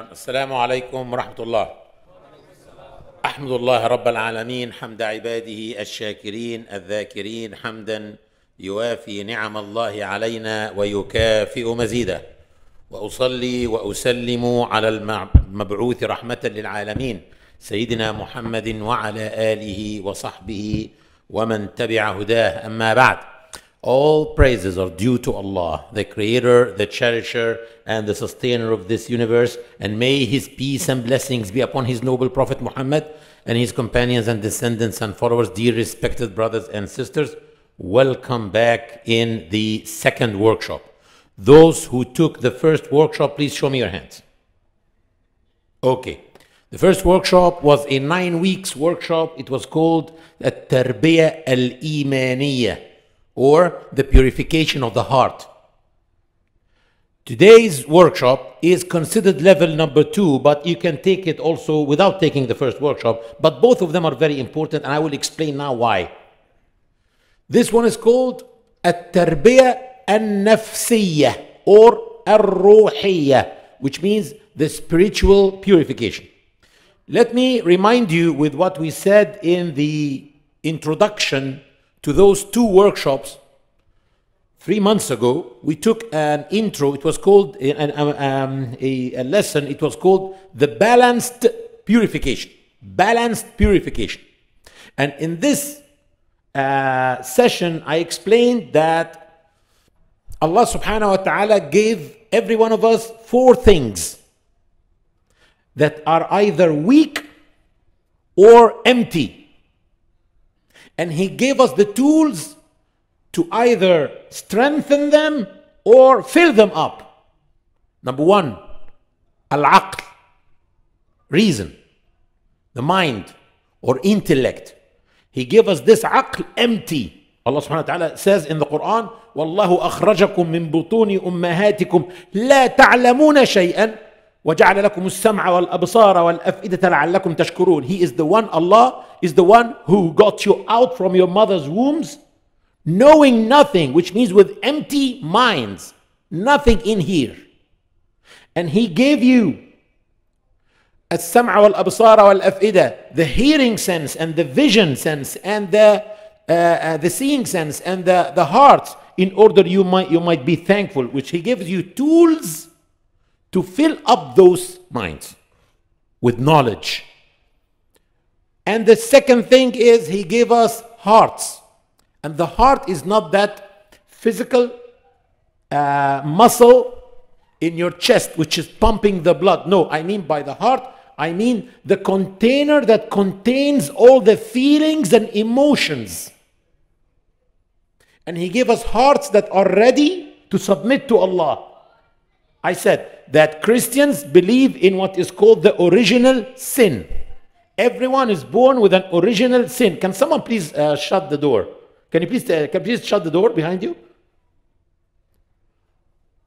السلام عليكم ورحمة الله أحمد الله رب العالمين حمد عباده الشاكرين الذاكرين حمدا يوافي نعم الله علينا ويكافئ مزيدا وأصلي وأسلم على المبعوث رحمة للعالمين سيدنا محمد وعلى آله وصحبه ومن تبع هداه أما بعد All praises are due to Allah, the creator, the cherisher, and the sustainer of this universe, and may his peace and blessings be upon his noble Prophet Muhammad and his companions and descendants and followers, dear respected brothers and sisters. Welcome back in the second workshop. Those who took the first workshop, please show me your hands. Okay. The first workshop was a nine weeks workshop. It was called At-Tarbiyah Al-Imaniyah or the purification of the heart. Today's workshop is considered level number two, but you can take it also without taking the first workshop. But both of them are very important, and I will explain now why. This one is called التربية النفسية or الروحية, which means the spiritual purification. Let me remind you with what we said in the introduction to those two workshops three months ago, we took an intro. It was called an, um, um, a, a, lesson. It was called the balanced purification. Balanced purification. And in this uh, session, I explained that Allah subhanahu wa ta'ala gave every one of us four things that are either weak or empty and He gave us the tools to either strengthen them or fill them up. Number one, al-aql, reason, the mind or intellect. He gave us this aql empty. Allah subhanahu wa ta'ala says in the Quran, وَاللَّهُ أَخْرَجَكُم مِّن بُطُونِ أُمَّهَاتِكُمْ لَا تَعْلَمُونَ شَيْئًا وجعل لكم السمع والابصار والافئده لعلكم تشكرون he is the one Allah is the one who got you out from your mother's wombs knowing nothing which means with empty minds nothing in here and he gave you السمع والابصار والافئده the hearing sense and the vision sense and the uh, uh, the seeing sense and the the heart in order you might you might be thankful which he gives you tools to fill up those minds with knowledge. And the second thing is he gave us hearts. And the heart is not that physical uh, muscle in your chest which is pumping the blood. No, I mean by the heart, I mean the container that contains all the feelings and emotions. And he gave us hearts that are ready to submit to Allah. I said that Christians believe in what is called the original sin. Everyone is born with an original sin. Can someone please uh, shut the door? Can you please, uh, can you please shut the door behind you?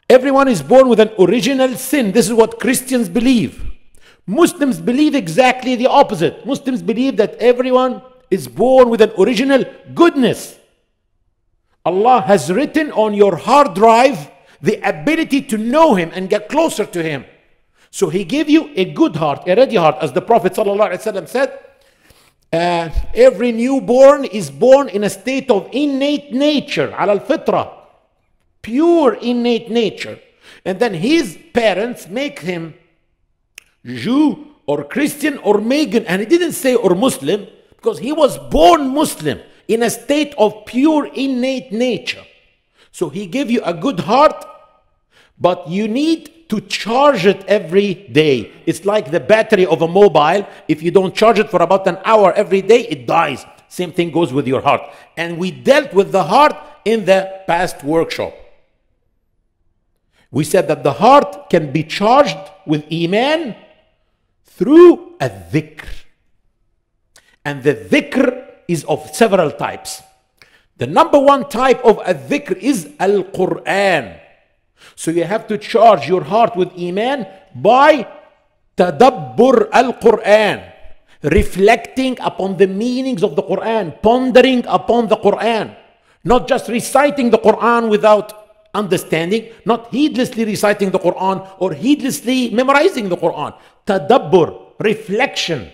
Everyone is born with an original sin. This is what Christians believe. Muslims believe exactly the opposite. Muslims believe that everyone is born with an original goodness. Allah has written on your hard drive the ability to know him and get closer to him. So he gave you a good heart, a ready heart, as the Prophet ﷺ said. Uh, every newborn is born in a state of innate nature, al fitra, pure innate nature. And then his parents make him Jew or Christian or Megan. And he didn't say or Muslim because he was born Muslim in a state of pure innate nature. So he gave you a good heart, but you need to charge it every day. It's like the battery of a mobile. If you don't charge it for about an hour every day, it dies. Same thing goes with your heart. And we dealt with the heart in the past workshop. We said that the heart can be charged with Iman through a dhikr. And the dhikr is of several types. The number one type of adhikr is Al Quran. So you have to charge your heart with Iman by tadabbur Al Quran, reflecting upon the meanings of the Quran, pondering upon the Quran, not just reciting the Quran without understanding, not heedlessly reciting the Quran or heedlessly memorizing the Quran. Tadabbur, reflection.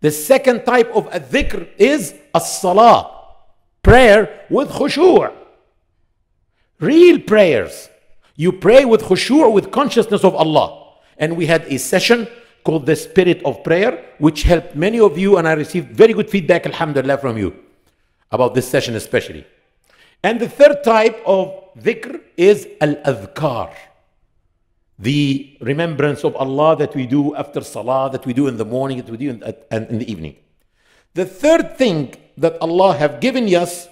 The second type of adhikr is as salah prayer with khushu'. Real prayers. You pray with khushu' with consciousness of Allah. And we had a session called the spirit of prayer, which helped many of you, and I received very good feedback, alhamdulillah, from you about this session especially. And the third type of dhikr is al-adhkar, the remembrance of Allah that we do after salah, that we do in the morning, that we do in, in the evening. The third thing that Allah have given us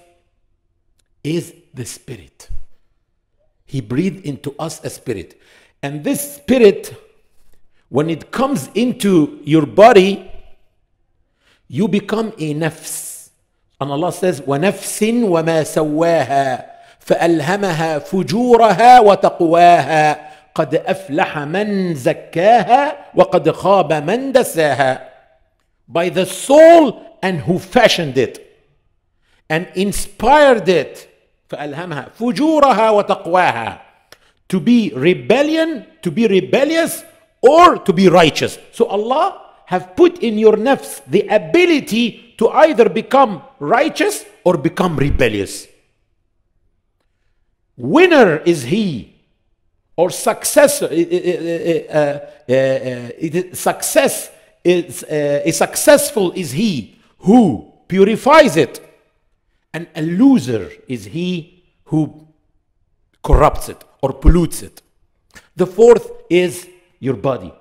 is the spirit. He breathed into us a spirit. And this spirit, when it comes into your body, you become a nafs. And Allah says, وَنَفْسٍ وَمَا سَوَّاهَا فألهمها فجورها وتقواها قد أفلح من زكاها وقد خاب من دساها By the soul and who fashioned it and inspired it فألهمها فجورها وتقواها to be rebellion to be rebellious or to be righteous so Allah have put in your nafs the ability to either become righteous or become rebellious winner is he or successor uh, uh, uh, success is, is successful is he who purifies it, and a loser is he who corrupts it or pollutes it. The fourth is your body.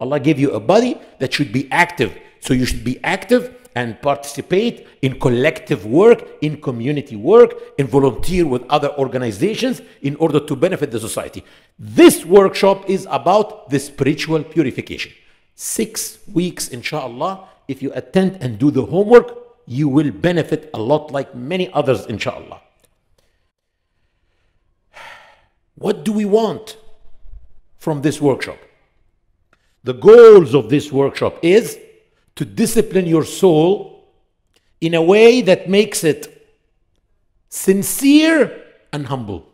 Allah gave you a body that should be active. So you should be active and participate in collective work, in community work, in volunteer with other organizations in order to benefit the society. This workshop is about the spiritual purification. Six weeks, inshallah, if you attend and do the homework, you will benefit a lot like many others, inshallah. What do we want from this workshop? The goals of this workshop is to discipline your soul in a way that makes it sincere and humble.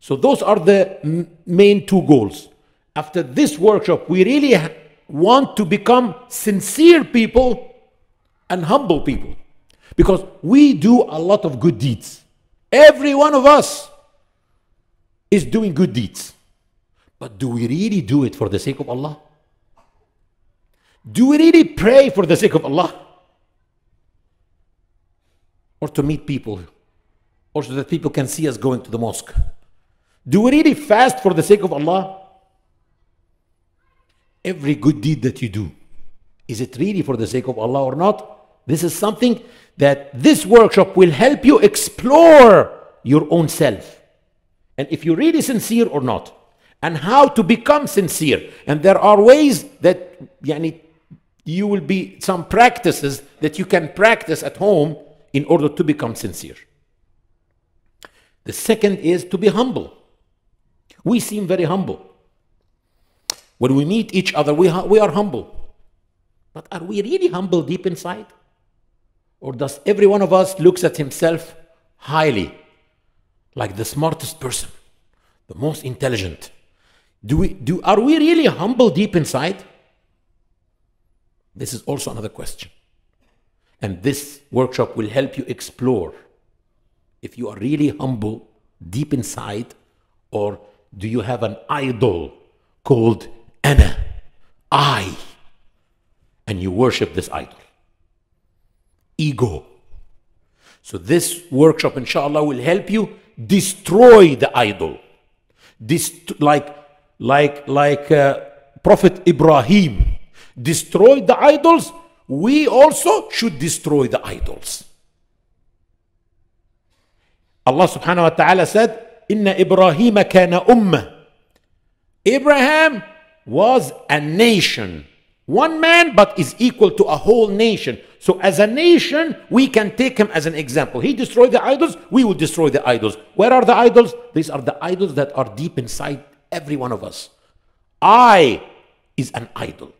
So, those are the main two goals. After this workshop, we really want to become sincere people and humble people. Because we do a lot of good deeds. Every one of us is doing good deeds. But do we really do it for the sake of Allah? Do we really pray for the sake of Allah? Or to meet people? Or so that people can see us going to the mosque? Do we really fast for the sake of Allah? every good deed that you do. Is it really for the sake of Allah or not? This is something that this workshop will help you explore your own self. And if you're really sincere or not. And how to become sincere. And there are ways that yani, you will be some practices that you can practice at home in order to become sincere. The second is to be humble. We seem very humble. When we meet each other, we, we are humble. But are we really humble deep inside? Or does every one of us looks at himself highly, like the smartest person, the most intelligent? Do we, do, are we really humble deep inside? This is also another question. And this workshop will help you explore if you are really humble deep inside or do you have an idol called Ana, I. And you worship this idol. Ego. So this workshop, inshallah, will help you destroy the idol. This like, like, like uh, Prophet Ibrahim destroyed the idols, we also should destroy the idols. Allah subhanahu wa ta'ala said, Inna Ibrahim kana umma." Abraham was a nation. One man, but is equal to a whole nation. So as a nation, we can take him as an example. He destroyed the idols, we will destroy the idols. Where are the idols? These are the idols that are deep inside every one of us. I is an idol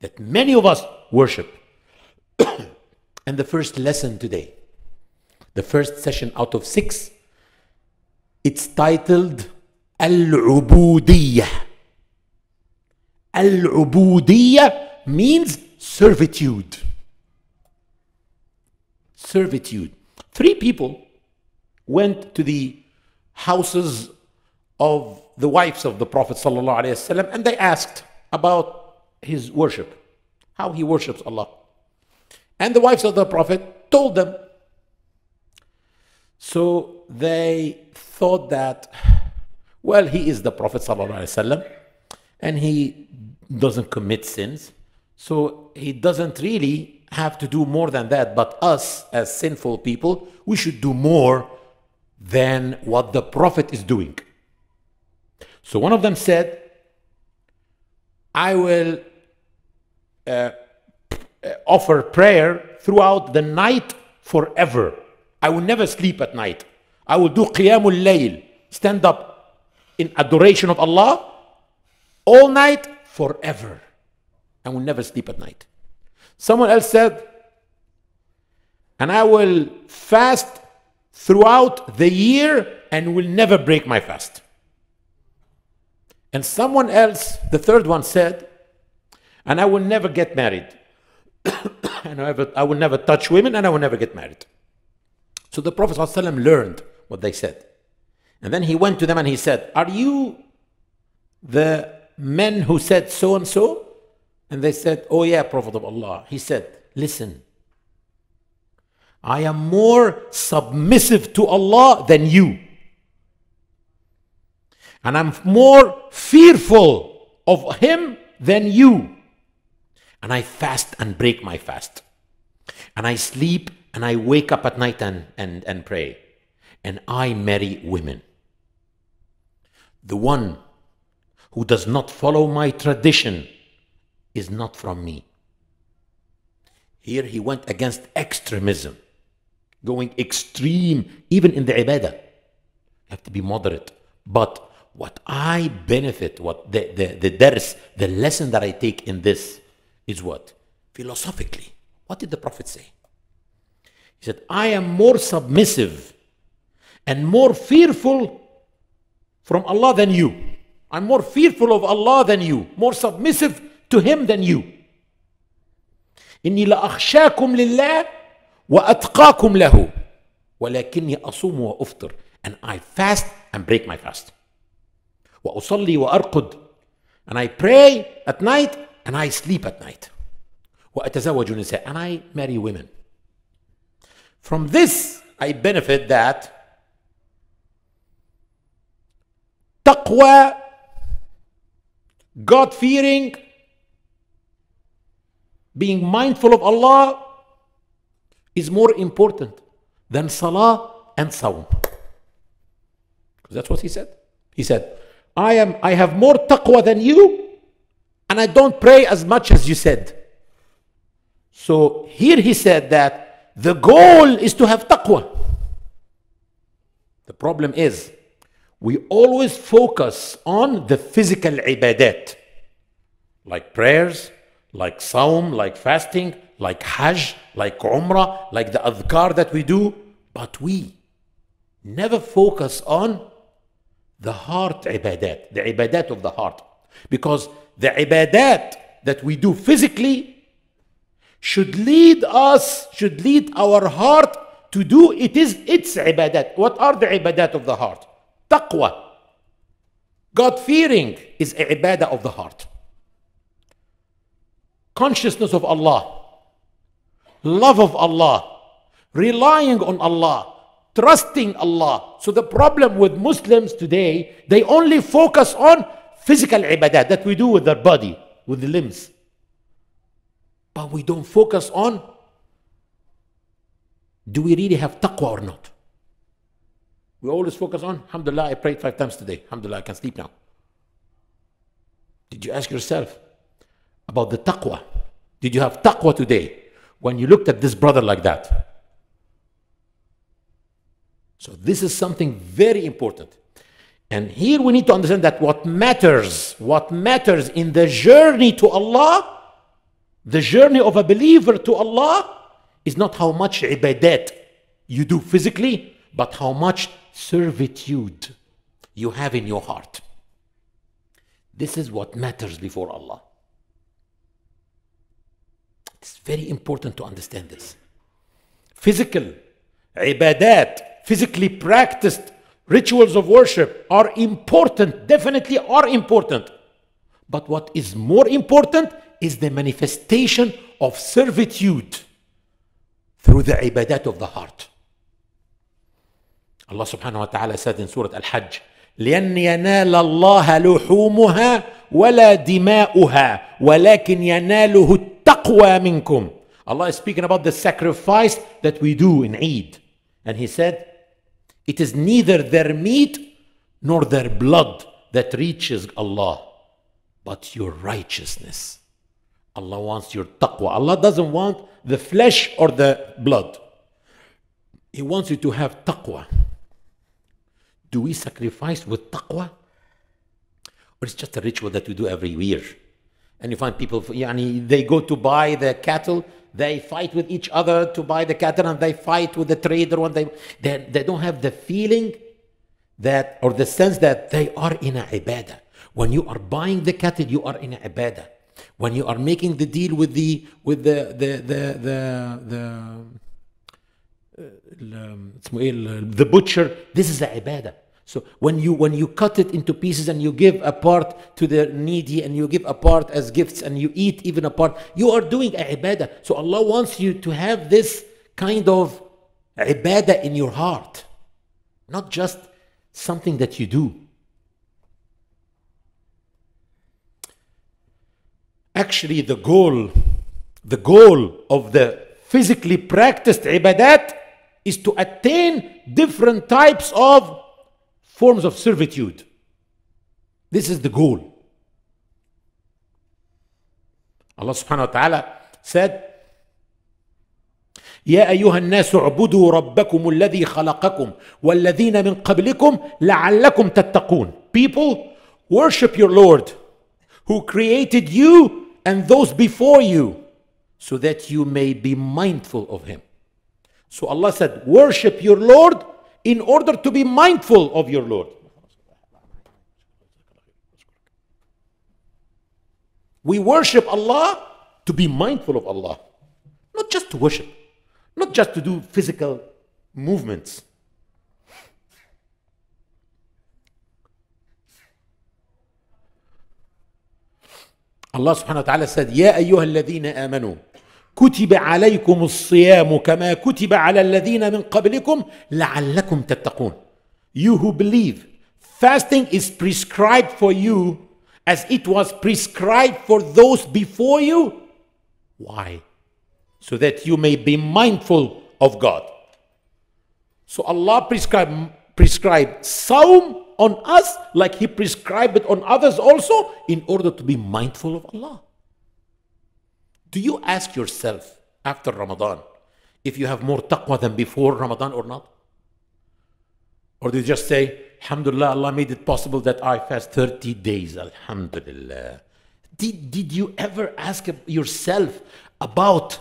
that many of us worship. and the first lesson today, the first session out of six, it's titled Al-Ubudiyah. Al-ubudiyya means servitude. Servitude. Three people went to the houses of the wives of the Prophet ﷺ and they asked about his worship, how he worships Allah. And the wives of the Prophet told them. So they thought that, well, he is the Prophet ﷺ and he doesn't commit sins. So he doesn't really have to do more than that. But us, as sinful people, we should do more than what the Prophet is doing. So one of them said, I will uh, uh offer prayer throughout the night forever. I will never sleep at night. I will do Qiyamul Layl, stand up in adoration of Allah all night forever and will never sleep at night. Someone else said, and I will fast throughout the year and will never break my fast. And someone else, the third one said, and I will never get married. and I, I will never touch women and I will never get married. So the Prophet ﷺ learned what they said. And then he went to them and he said, Are you the men who said so and so? And they said, Oh, yeah, Prophet of Allah. He said, Listen, I am more submissive to Allah than you. And I'm more fearful of Him than you. And I fast and break my fast. And I sleep and I wake up at night and, and, and pray. And I marry women. The one who does not follow my tradition is not from me. Here he went against extremism, going extreme, even in the ibadah. You have to be moderate. But what I benefit, what the, the, the ders, the lesson that I take in this is what? Philosophically, what did the Prophet say? He said, I am more submissive and more fearful from Allah than you. I'm more fearful of Allah than you, more submissive to Him than you. إني لأخشاكم لله وأتقاكم له ولكني أصوم وأفطر and I fast and break my fast وأصلي وأرقد and I pray at night and I sleep at night وأتزوج نساء and I marry women from this I benefit that تقوى God fearing, being mindful of Allah is more important than salah and sawm. that's what he said. He said, I am I have more taqwa than you, and I don't pray as much as you said. So here he said that the goal is to have taqwa. The problem is we always focus on the physical ibadat, like prayers, like saum, like fasting, like hajj, like umrah, like the adhkar that we do, but we never focus on the heart ibadat, the ibadat of the heart. Because the ibadat that we do physically should lead us, should lead our heart to do it is its ibadat. What are the ibadat of the heart? Taqwa, God fearing, is a ibadah of the heart. Consciousness of Allah, love of Allah, relying on Allah, trusting Allah. So the problem with Muslims today, they only focus on physical ibadah that we do with our body, with the limbs. But we don't focus on do we really have taqwa or not? We always focus on, Alhamdulillah, I prayed five times today. Alhamdulillah, I can sleep now. Did you ask yourself about the taqwa? Did you have taqwa today when you looked at this brother like that? So, this is something very important. And here we need to understand that what matters, what matters in the journey to Allah, the journey of a believer to Allah, is not how much ibadat you do physically, but how much servitude you have in your heart. This is what matters before Allah. It's very important to understand this. Physical ibadat, physically practiced rituals of worship are important, definitely are important. But what is more important is the manifestation of servitude through the ibadat of the heart. الله سبحانه وتعالى ساد سورة الحج لن ينال الله لحومها ولا دماؤها ولكن يناله التقوى منكم Allah is speaking about the sacrifice that we do in Eid and he said it is neither their meat nor their blood that reaches Allah but your righteousness Allah wants your taqwa Allah doesn't want the flesh or the blood He wants you to have taqwa do we sacrifice with taqwa? Or it's just a ritual that we do every year? And you find people, yani, they go to buy the cattle, they fight with each other to buy the cattle, and they fight with the trader. When they, they, they don't have the feeling that, or the sense that they are in a ibadah. When you are buying the cattle, you are in a ibadah. When you are making the deal with the, with the, the, the, the, the, the, uh, um, uh, the butcher, this is a ibadah. So when you when you cut it into pieces and you give a part to the needy and you give a part as gifts and you eat even a part, you are doing a ibadah. So Allah wants you to have this kind of ibadah in your heart, not just something that you do. Actually, the goal, the goal of the physically practiced ibadat is to attain different types of forms of servitude. This is the goal. Allah subhanahu wa ta'ala said, يا أيها الناس اعبدوا ربكم الذي خلقكم والذين من قبلكم لعلكم تتقون. People, worship your Lord who created you and those before you so that you may be mindful of him. So Allah said, worship your Lord in order to be mindful of your Lord. We worship Allah to be mindful of Allah, not just to worship, not just to do physical movements. Allah subhanahu wa ta'ala said, Ya ayyuha amanu. كتب عليكم الصيام كما كتب على الذين من قبلكم لعلكم تتقون You who believe fasting is prescribed for you as it was prescribed for those before you why so that you may be mindful of God so Allah prescribed prescribed saum on us like he prescribed it on others also in order to be mindful of Allah do you ask yourself after Ramadan if you have more taqwa than before Ramadan or not? Or do you just say, Alhamdulillah, Allah made it possible that I fast 30 days, Alhamdulillah. Did, did you ever ask yourself about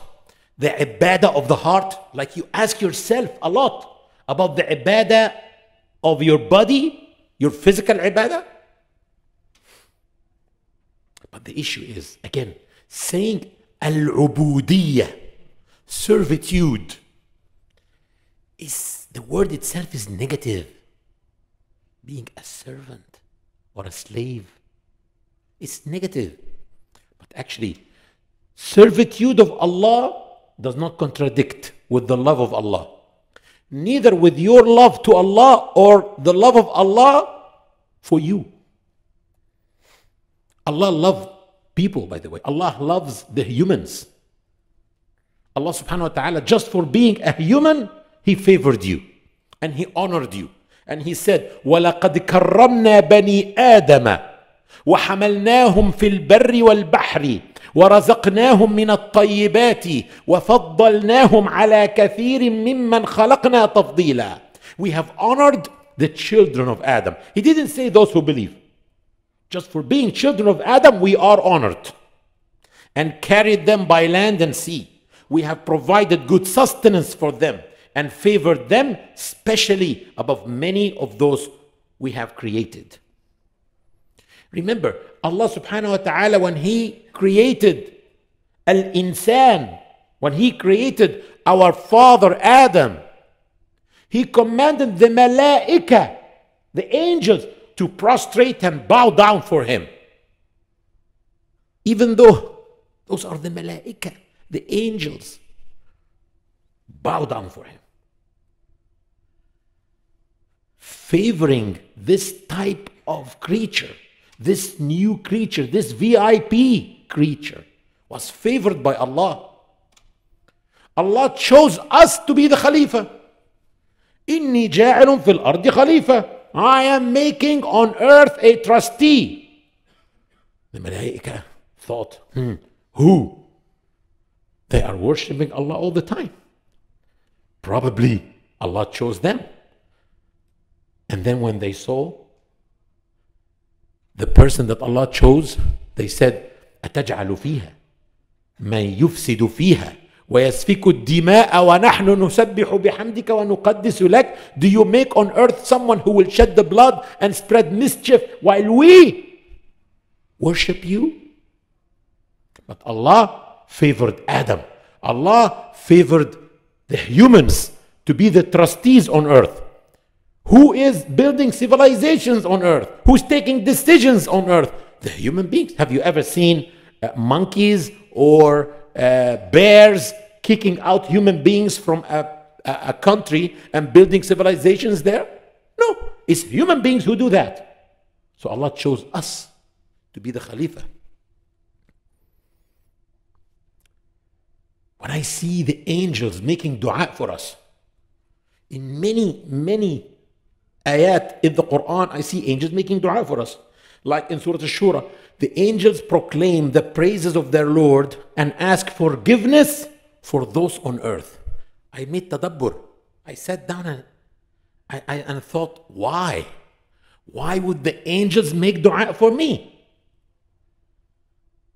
the ibadah of the heart? Like you ask yourself a lot about the ibadah of your body, your physical ibadah? But the issue is, again, saying العبودية servitude is the word itself is negative being a servant or a slave it's negative but actually servitude of Allah does not contradict with the love of Allah neither with your love to Allah or the love of Allah for you Allah loved people, by the way. Allah loves the humans. Allah subhanahu wa ta'ala, just for being a human, He favored you and He honored you. And He said, وَلَقَدْ كَرَّمْنَا بَنِي آدَمَ وَحَمَلْنَاهُمْ فِي الْبَرِّ وَالْبَحْرِ ورزقناهم من الطيبات وفضلناهم على كثير ممن خلقنا تفضيلا. We have honored the children of Adam. He didn't say those who believe. Just for being children of Adam, we are honored and carried them by land and sea. We have provided good sustenance for them and favored them, specially above many of those we have created. Remember, Allah subhanahu wa ta'ala, when He created Al Insan, when He created our father Adam, He commanded the Malaika, the angels, to prostrate and bow down for him. Even though those are the malaika, the angels, bow down for him. Favoring this type of creature, this new creature, this VIP creature, was favored by Allah. Allah chose us to be the Khalifa. إني جاعل في الأرض خليفة I am making on earth a trustee. The Malaika thought, hmm, who? They are worshipping Allah all the time. Probably Allah chose them. And then when they saw the person that Allah chose, they said, أتجعل فيها من يفسد فيها ويسفك الدماء ونحن نسبح بحمدك ونقدس لك do you make on earth someone who will shed the blood and spread mischief while we worship you but Allah favored Adam Allah favored the humans to be the trustees on earth who is building civilizations on earth who's taking decisions on earth the human beings have you ever seen uh, monkeys or uh, bears kicking out human beings from a, a, country and building civilizations there? No, it's human beings who do that. So Allah chose us to be the Khalifa. When I see the angels making dua for us, in many, many ayat in the Quran, I see angels making dua for us. Like in Surah Ash-Shura, the angels proclaim the praises of their Lord and ask forgiveness for those on earth. I made tadabbur. I sat down and I, I, and thought, why? Why would the angels make dua for me?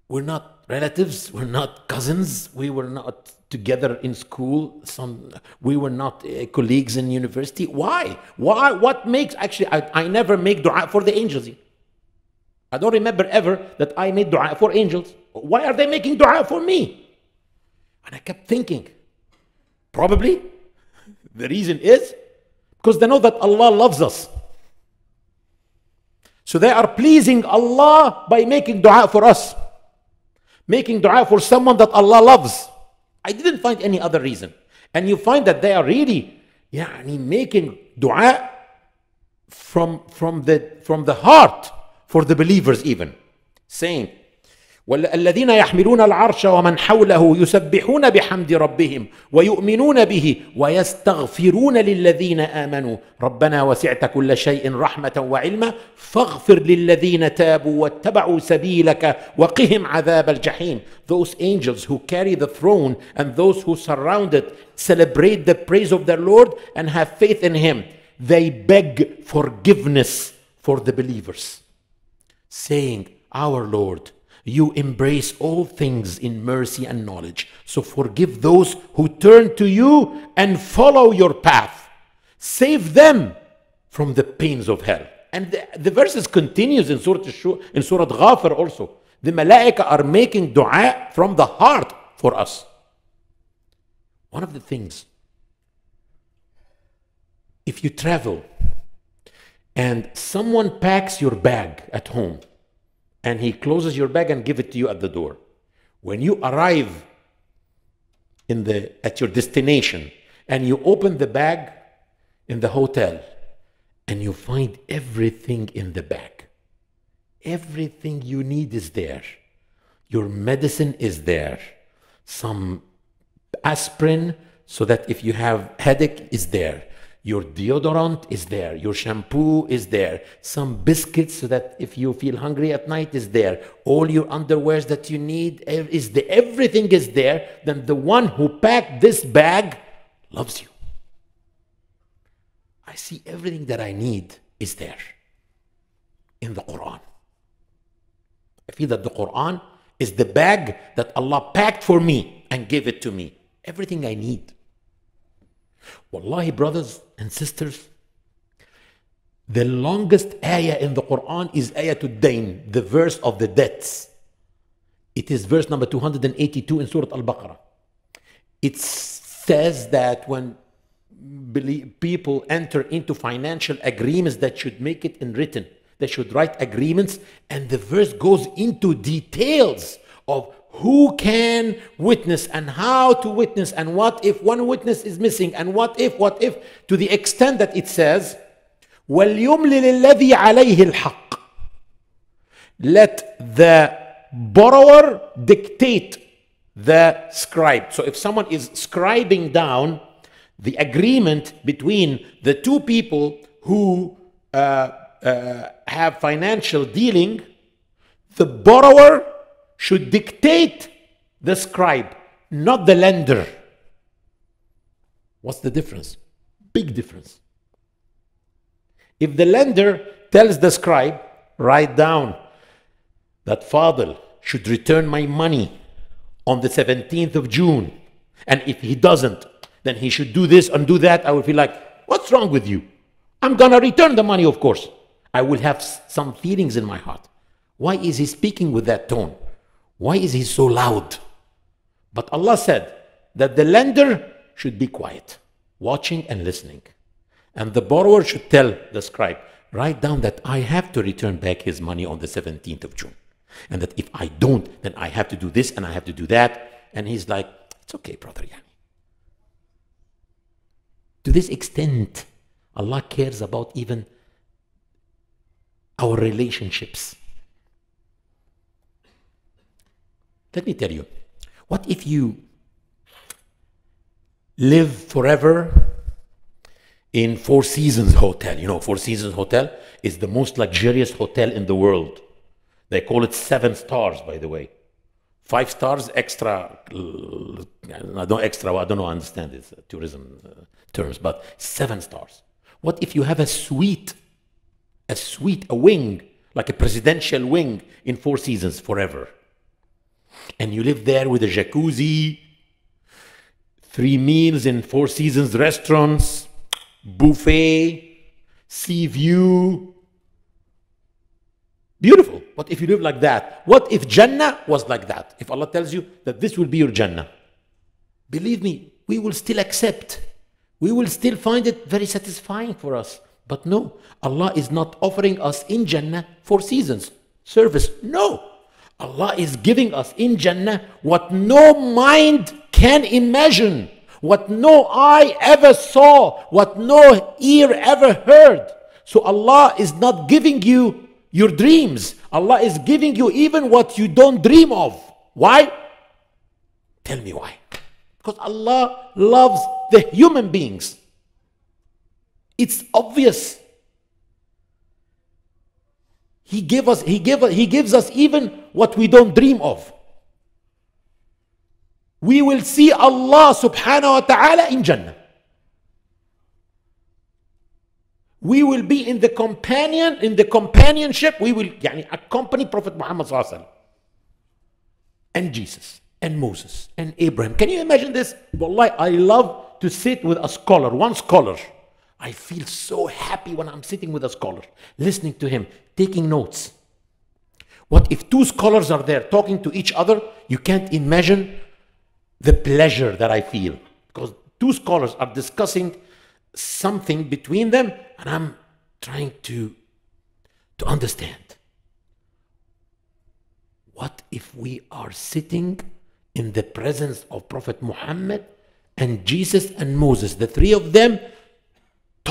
We're not relatives, we're not cousins, we were not together in school, some, we were not uh, colleagues in university. Why? Why? What makes, actually, I, I never make dua for the angels. I don't remember ever that I made dua for angels. Why are they making dua for me? And I kept thinking, probably the reason is because they know that Allah loves us. So they are pleasing Allah by making dua for us, making dua for someone that Allah loves. I didn't find any other reason. And you find that they are really yeah, I mean, making dua from, from, the, from the heart for the believers even saying والذين يحملون العرش ومن حوله يسبحون بحمد ربهم ويؤمنون به ويستغفرون للذين امنوا ربنا وسعت كل شيء رَحْمَةً وعلما فاغفر للذين تابوا واتبعوا سبيلك وقهم عذاب الجحيم those angels who carry the throne and those who surround it celebrate the praise of their lord and have faith in him they beg forgiveness for the believers saying, Our Lord, you embrace all things in mercy and knowledge. So forgive those who turn to you and follow your path. Save them from the pains of hell. And the, the verses continues in Surah, in Surah Ghafir also. The Malaika are making dua from the heart for us. One of the things, if you travel and someone packs your bag at home and he closes your bag and give it to you at the door when you arrive in the at your destination and you open the bag in the hotel and you find everything in the bag everything you need is there your medicine is there some aspirin so that if you have headache is there your deodorant is there. Your shampoo is there. Some biscuits so that if you feel hungry at night is there. All your underwears that you need is there. Everything is there. Then the one who packed this bag loves you. I see everything that I need is there in the Quran. I feel that the Quran is the bag that Allah packed for me and gave it to me. Everything I need. Wallahi, brothers and sisters, the longest ayah in the Quran is ayah to Dain, the verse of the debts. It is verse number 282 in Surah Al Baqarah. It says that when people enter into financial agreements, that should make it in written. They should write agreements, and the verse goes into details of who can witness and how to witness and what if one witness is missing and what if, what if, to the extent that it says, Let the borrower dictate the scribe. So if someone is scribing down the agreement between the two people who uh, uh, have financial dealing, the borrower should dictate the scribe, not the lender. What's the difference? Big difference. If the lender tells the scribe, write down that father should return my money on the 17th of June, and if he doesn't, then he should do this and do that, I will feel like, what's wrong with you? I'm gonna return the money, of course. I will have some feelings in my heart. Why is he speaking with that tone? Why is he so loud? But Allah said that the lender should be quiet, watching and listening. And the borrower should tell the scribe, write down that I have to return back his money on the 17th of June. And that if I don't, then I have to do this and I have to do that. And he's like, it's okay, brother Yani. To this extent, Allah cares about even our relationships. Let me tell you, what if you live forever in Four Seasons Hotel? You know, Four Seasons Hotel is the most luxurious hotel in the world. They call it seven stars, by the way. Five stars, extra, no extra, I don't know, I understand this uh, tourism uh, terms, but seven stars. What if you have a suite, a suite, a wing, like a presidential wing in Four Seasons forever? and you live there with a jacuzzi, three meals in four seasons restaurants, buffet, sea view. Beautiful. What if you live like that? What if Jannah was like that? If Allah tells you that this will be your Jannah, believe me, we will still accept. We will still find it very satisfying for us. But no, Allah is not offering us in Jannah four seasons service. No, Allah is giving us in Jannah what no mind can imagine, what no eye ever saw, what no ear ever heard. So Allah is not giving you your dreams. Allah is giving you even what you don't dream of. Why? Tell me why. Because Allah loves the human beings. It's obvious he, gave us, he, gave, he gives us even what we don't dream of. We will see Allah subhanahu wa ta'ala in Jannah. We will be in the companion, in the companionship, we will يعني, accompany Prophet Muhammad sallallahu Alaihi Wasallam and Jesus and Moses and Abraham. Can you imagine this? Wallahi, I love to sit with a scholar, one scholar. I feel so happy when I'm sitting with a scholar, listening to him, taking notes. What if two scholars are there talking to each other? You can't imagine the pleasure that I feel because two scholars are discussing something between them and I'm trying to to understand. What if we are sitting in the presence of Prophet Muhammad and Jesus and Moses, the three of them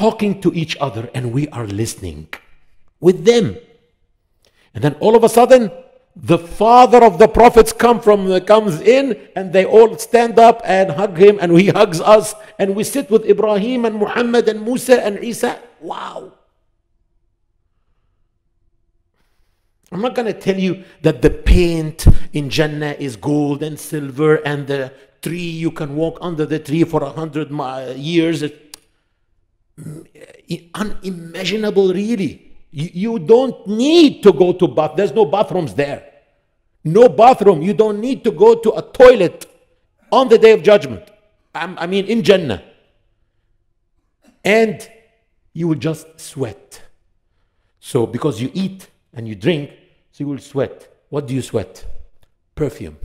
talking to each other and we are listening with them. And then all of a sudden, the father of the prophets come from, uh, comes in and they all stand up and hug him and he hugs us and we sit with Ibrahim and Muhammad and Musa and Isa. Wow. I'm not going to tell you that the paint in Jannah is gold and silver and the tree you can walk under the tree for a hundred years unimaginable, really. You, you don't need to go to bath. There's no bathrooms there. No bathroom. You don't need to go to a toilet on the day of judgment. I'm, I mean, in Jannah. And you will just sweat. So, because you eat and you drink, so you will sweat. What do you sweat? Perfume.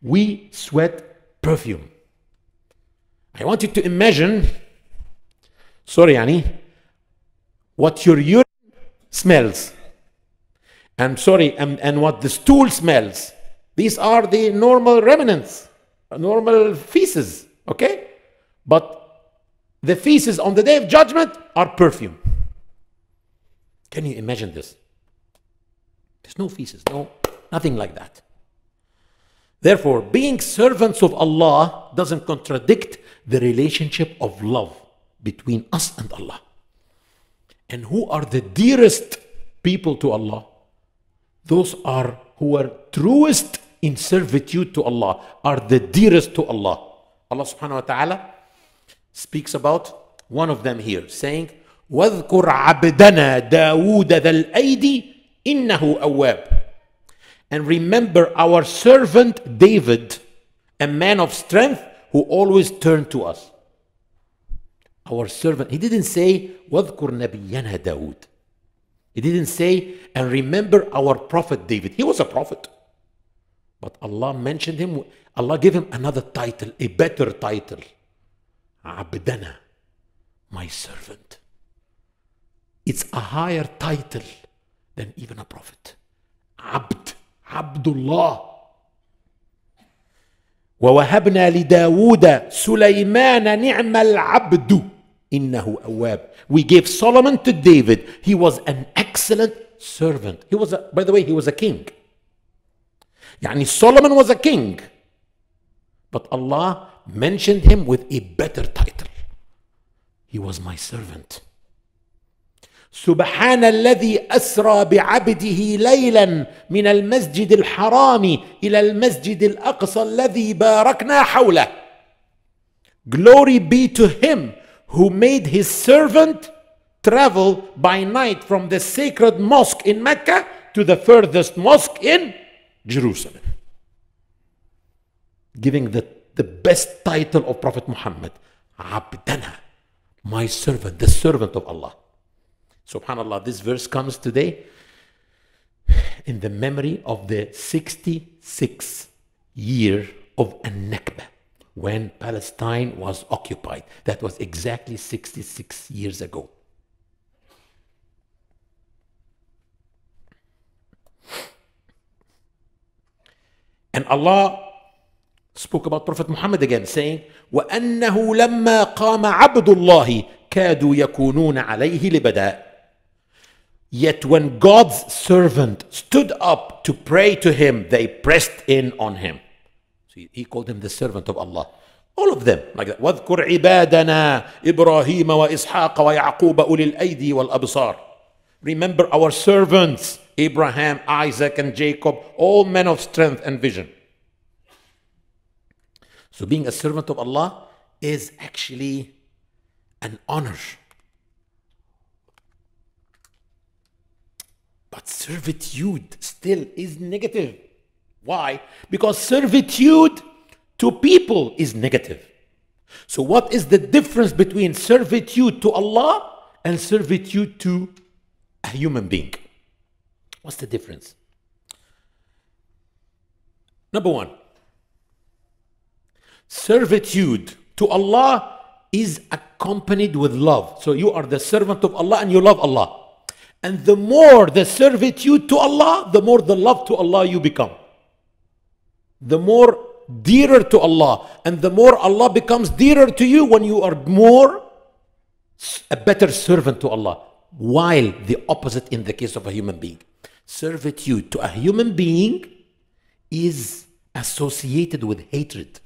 We sweat perfume. I want you to imagine, sorry, Annie, what your urine smells. I'm sorry, and, and what the stool smells. These are the normal remnants, normal feces, okay? But the feces on the day of judgment are perfume. Can you imagine this? There's no feces, no, nothing like that. Therefore, being servants of Allah doesn't contradict the relationship of love between us and Allah. And who are the dearest people to Allah? Those are who are truest in servitude to Allah, are the dearest to Allah. Allah subhanahu wa ta'ala speaks about one of them here, saying, واذكر عبدنا داود ذا الأيدي إنه أواب and remember our servant David a man of strength who always turned to us. Our servant, he didn't say, "Wadkur Nabiyana Dawood." He didn't say, and remember our prophet David. He was a prophet. But Allah mentioned him, Allah gave him another title, a better title. Abdana, my servant. It's a higher title than even a prophet. Abd, Abdullah. ووهبنا لداود سليمان نعم العبد إنه أواب we gave Solomon to David he was an excellent servant he was a, by the way he was a king يعني Solomon was a king but Allah mentioned him with a better title he was my servant سبحان الذي اسرى بعبده ليلا من المسجد الحرام الى المسجد الاقصى الذي باركنا حوله Glory be to him who made his servant travel by night from the sacred mosque in Mecca to the furthest mosque in Jerusalem. Giving the, the best title of Prophet Muhammad, Abdana, my servant, the servant of Allah. Subhanallah, this verse comes today in the memory of the 66th year of An-Nakba when Palestine was occupied. That was exactly 66 years ago. And Allah spoke about Prophet Muhammad again, saying, وَأَنَّهُ لَمَّا قَامَ عَبْدُ اللَّهِ كَادُوا يَكُونُونَ عَلَيْهِ لِبَدَاءً Yet when God's servant stood up to pray to him, they pressed in on him. So he called him the servant of Allah. All of them like that. wa عبادنا إبراهيم وإسحاق ويعقوب أولي الأيدي والأبصار. Remember our servants Abraham, Isaac, and Jacob, all men of strength and vision. So being a servant of Allah is actually an honor. But servitude still is negative. Why? Because servitude to people is negative. So, what is the difference between servitude to Allah and servitude to a human being? What's the difference? Number one, servitude to Allah is accompanied with love. So, you are the servant of Allah and you love Allah. And the more the servitude to Allah, the more the love to Allah you become. The more dearer to Allah. And the more Allah becomes dearer to you when you are more a better servant to Allah. While the opposite in the case of a human being. Servitude to a human being is associated with hatred.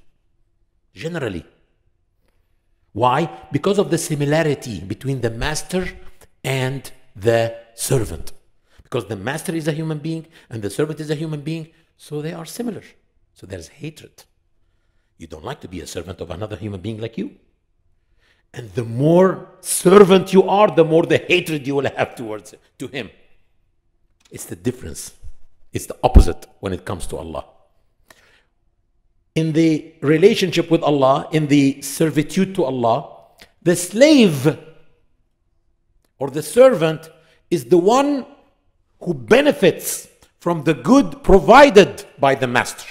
Generally. Why? Because of the similarity between the master and the servant. Because the master is a human being and the servant is a human being, so they are similar. So there's hatred. You don't like to be a servant of another human being like you. And the more servant you are, the more the hatred you will have towards to him. It's the difference. It's the opposite when it comes to Allah. In the relationship with Allah, in the servitude to Allah, the slave or the servant is the one who benefits from the good provided by the master.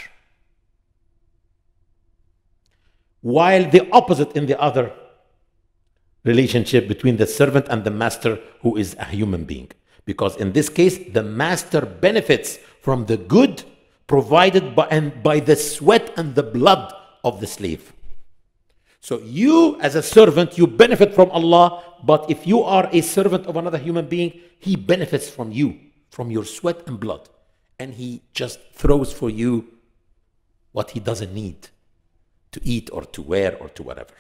While the opposite in the other relationship between the servant and the master who is a human being. Because in this case, the master benefits from the good provided by, and by the sweat and the blood of the slave. So you as a servant, you benefit from Allah, but if you are a servant of another human being, he benefits from you, from your sweat and blood. And he just throws for you what he doesn't need to eat or to wear or to whatever.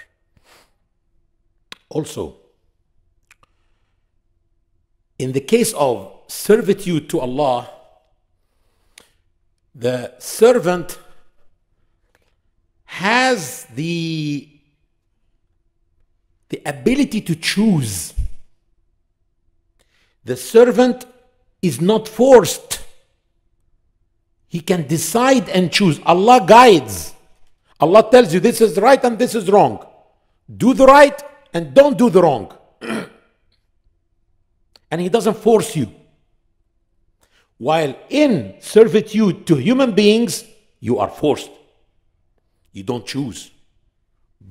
Also, in the case of servitude to Allah, the servant has the the ability to choose. The servant is not forced. He can decide and choose. Allah guides. Allah tells you this is right and this is wrong. Do the right and don't do the wrong. and He doesn't force you. While in servitude to human beings, you are forced. You don't choose.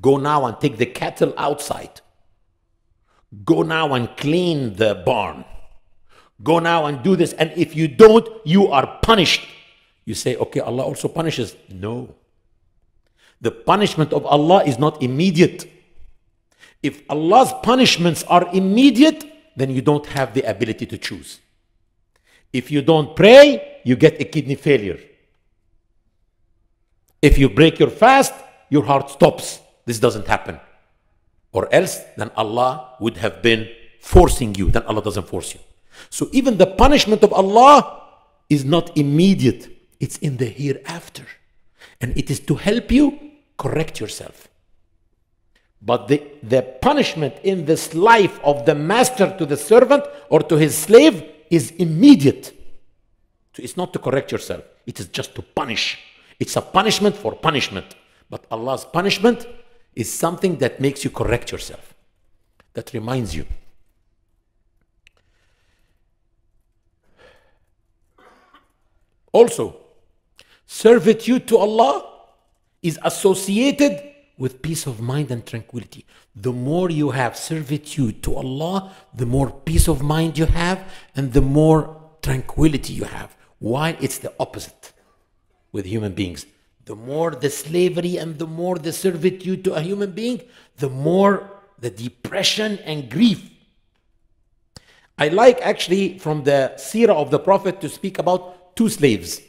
Go now and take the cattle outside. Go now and clean the barn. Go now and do this. And if you don't, you are punished. You say, okay, Allah also punishes. No. The punishment of Allah is not immediate. If Allah's punishments are immediate, then you don't have the ability to choose. If you don't pray, you get a kidney failure. If you break your fast, your heart stops. This doesn't happen. Or else, then Allah would have been forcing you. Then Allah doesn't force you. So even the punishment of Allah is not immediate, it's in the hereafter. And it is to help you correct yourself. But the, the punishment in this life of the master to the servant or to his slave is immediate. So it's not to correct yourself, it is just to punish. It's a punishment for punishment. But Allah's punishment is something that makes you correct yourself, that reminds you. Also, servitude to Allah is associated with peace of mind and tranquility. The more you have servitude to Allah, the more peace of mind you have and the more tranquility you have. While it's the opposite with human beings. The more the slavery and the more the servitude to a human being, the more the depression and grief. I like actually from the seerah of the Prophet to speak about two slaves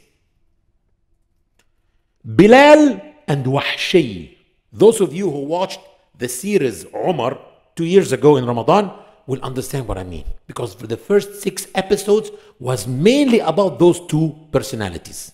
Bilal and Wahshi. Those of you who watched the series Omar two years ago in Ramadan will understand what I mean. Because for the first six episodes was mainly about those two personalities.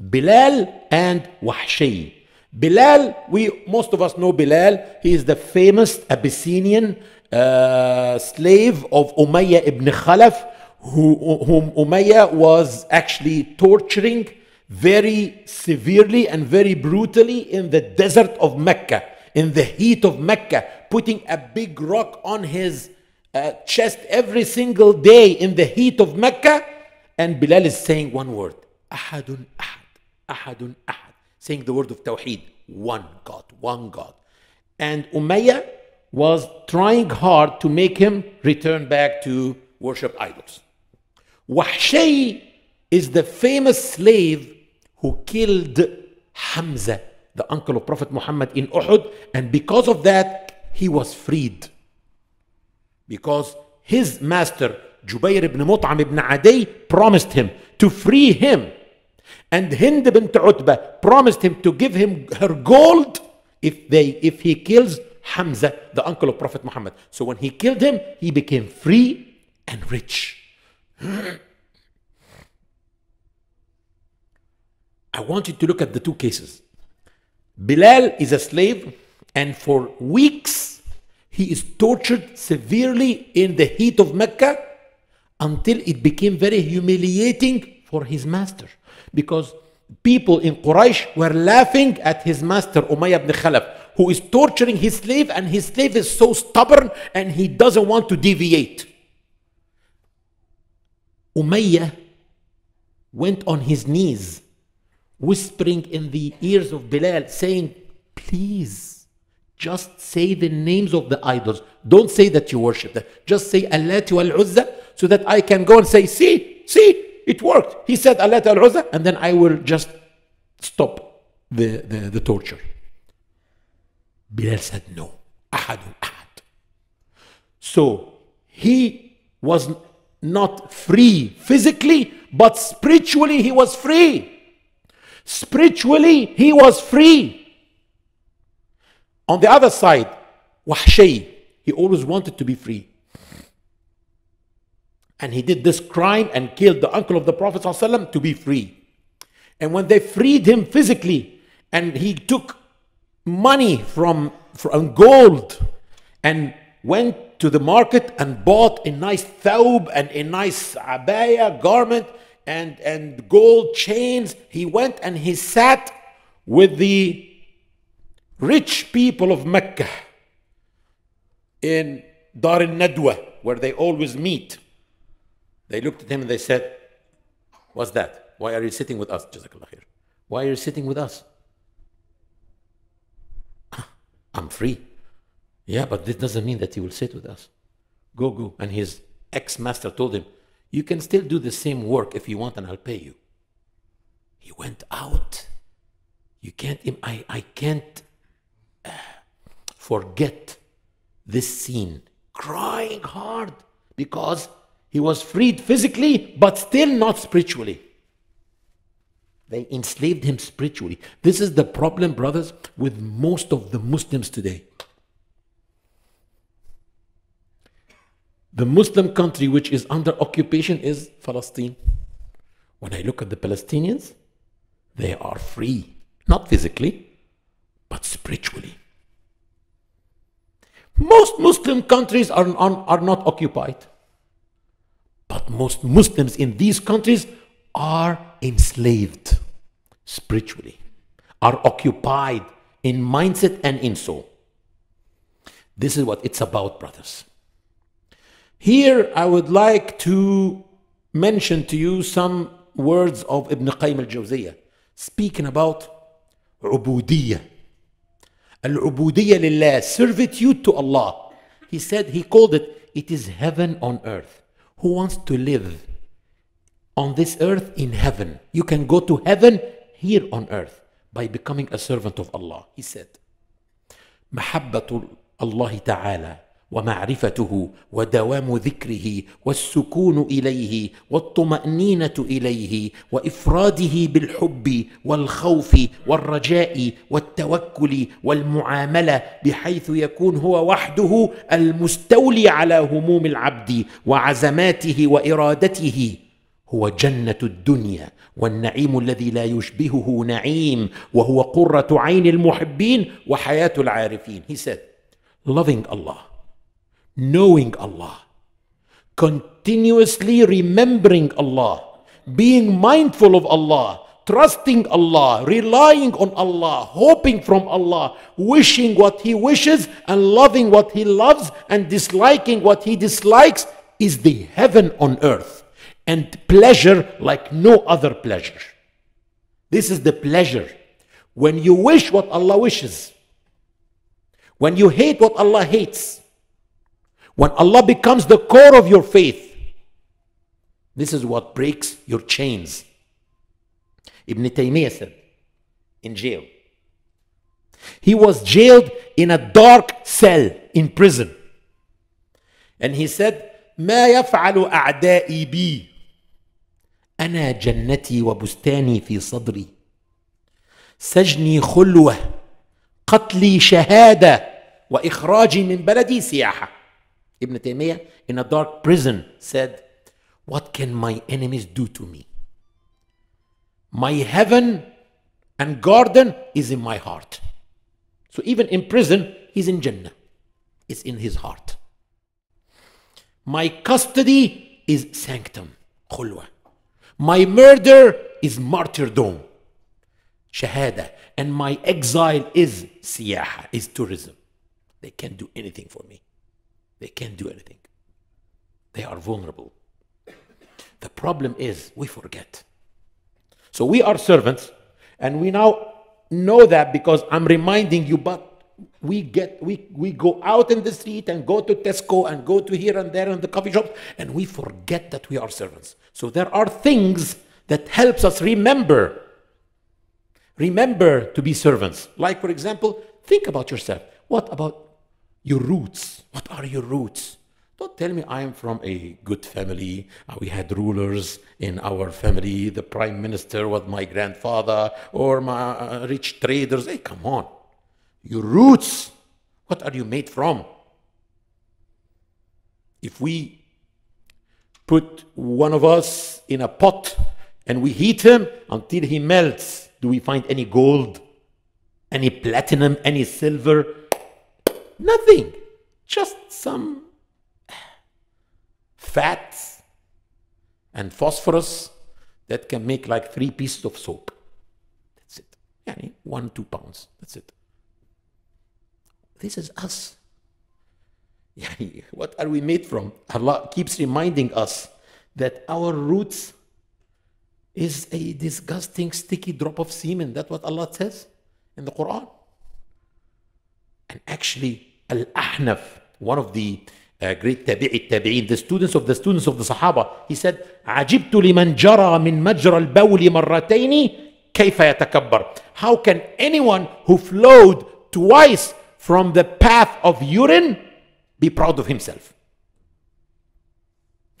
Bilal and Wahshi. Bilal, we most of us know Bilal. He is the famous Abyssinian uh, slave of Umayyah ibn Khalaf, who, whom Umayyah was actually torturing very severely and very brutally in the desert of Mecca, in the heat of Mecca, putting a big rock on his uh, chest every single day in the heat of Mecca. And Bilal is saying one word, Ahadun أحد أحد saying the word of Tawheed one God one God and Umayyah was trying hard to make him return back to worship idols Wahshay is the famous slave who killed Hamza the uncle of Prophet Muhammad in Uhud and because of that he was freed because his master Jubair ibn Mut'am ibn Adi promised him to free him and Hind bint Utbah promised him to give him her gold if, they, if he kills Hamza, the uncle of Prophet Muhammad. So when he killed him, he became free and rich. I want you to look at the two cases. Bilal is a slave, and for weeks he is tortured severely in the heat of Mecca until it became very humiliating for his master because people in Quraysh were laughing at his master Umayyah ibn Khalaf who is torturing his slave and his slave is so stubborn and he doesn't want to deviate. Umayyah went on his knees whispering in the ears of Bilal saying please just say the names of the idols don't say that you worship them just say Allah to Al-Uzza so that I can go and say see see it worked. He said, Allah al Uzza, and then I will just stop the, the, the torture. Bilal said, No. Ahadu ahad. So he was not free physically, but spiritually he was free. Spiritually he was free. On the other side, Wahshay, he always wanted to be free. And he did this crime and killed the uncle of the Prophet ﷺ to be free. And when they freed him physically and he took money from, from gold and went to the market and bought a nice thawb and a nice abaya garment and, and gold chains, he went and he sat with the rich people of Mecca in Dar al Nadwa, where they always meet. They looked at him and they said, What's that? Why are you sitting with us? Why are you sitting with us? Ah, I'm free. Yeah, but this doesn't mean that you will sit with us. Go, go. And his ex master told him, You can still do the same work if you want, and I'll pay you. He went out. You can't, I, I can't uh, forget this scene, crying hard because he was freed physically, but still not spiritually. They enslaved him spiritually. This is the problem, brothers, with most of the Muslims today. The Muslim country which is under occupation is Palestine. When I look at the Palestinians, they are free, not physically, but spiritually. Most Muslim countries are, are, are not occupied. But most Muslims in these countries are enslaved spiritually, are occupied in mindset and in soul. This is what it's about, brothers. Here, I would like to mention to you some words of Ibn Qayyim al Jawziyah, speaking about ubudiyah. Al ubudiyah lillah, servitude to Allah. He said, he called it, it is heaven on earth who wants to live on this earth in heaven. You can go to heaven here on earth by becoming a servant of Allah, he said. محبة الله تعالى ومعرفته ودوام ذكره والسكون اليه والطمانينه اليه وافراده بالحب والخوف والرجاء والتوكل والمعامله بحيث يكون هو وحده المستولي على هموم العبد وعزماته وارادته هو جنه الدنيا والنعيم الذي لا يشبهه نعيم وهو قره عين المحبين وحياه العارفين he said loving Allah knowing Allah, continuously remembering Allah, being mindful of Allah, trusting Allah, relying on Allah, hoping from Allah, wishing what He wishes and loving what He loves and disliking what He dislikes is the heaven on earth and pleasure like no other pleasure. This is the pleasure. When you wish what Allah wishes, when you hate what Allah hates, When Allah becomes the core of your faith, this is what breaks your chains. Ibn Taymiyyah said in jail. He was jailed in a dark cell in prison. And he said, ما يفعل أعدائي بي أنا جنتي وبستاني في صدري سجني خلوة قتلي شهادة وإخراجي من بلدي سياحة Ibn Taymiyyah, in a dark prison, said, What can my enemies do to me? My heaven and garden is in my heart. So even in prison, he's in Jannah. It's in his heart. My custody is sanctum, khulwa. My murder is martyrdom, shahada. And my exile is siyaha, is tourism. They can't do anything for me. They can't do anything. They are vulnerable. The problem is we forget. So we are servants, and we now know that because I'm reminding you, but we get we, we go out in the street and go to Tesco and go to here and there in the coffee shops, and we forget that we are servants. So there are things that helps us remember. Remember to be servants. Like, for example, think about yourself. What about your roots? What are your roots? Don't tell me I am from a good family. Uh, we had rulers in our family. The prime minister was my grandfather or my uh, rich traders. Hey, come on. Your roots. What are you made from? If we put one of us in a pot and we heat him until he melts, do we find any gold, any platinum, any silver? Nothing just some fats and phosphorus that can make like three pieces of soap. That's it. Yani one, two pounds. That's it. This is us. Yani, what are we made from? Allah keeps reminding us that our roots is a disgusting, sticky drop of semen. That's what Allah says in the Quran. And actually, Al Ahnaf, one of the uh, great tabi'i tabi'in, the students of the students of the Sahaba, he said, عجبت لمن جرى من مجرى البول مرتين كيف يتكبر. How can anyone who flowed twice from the path of urine be proud of himself?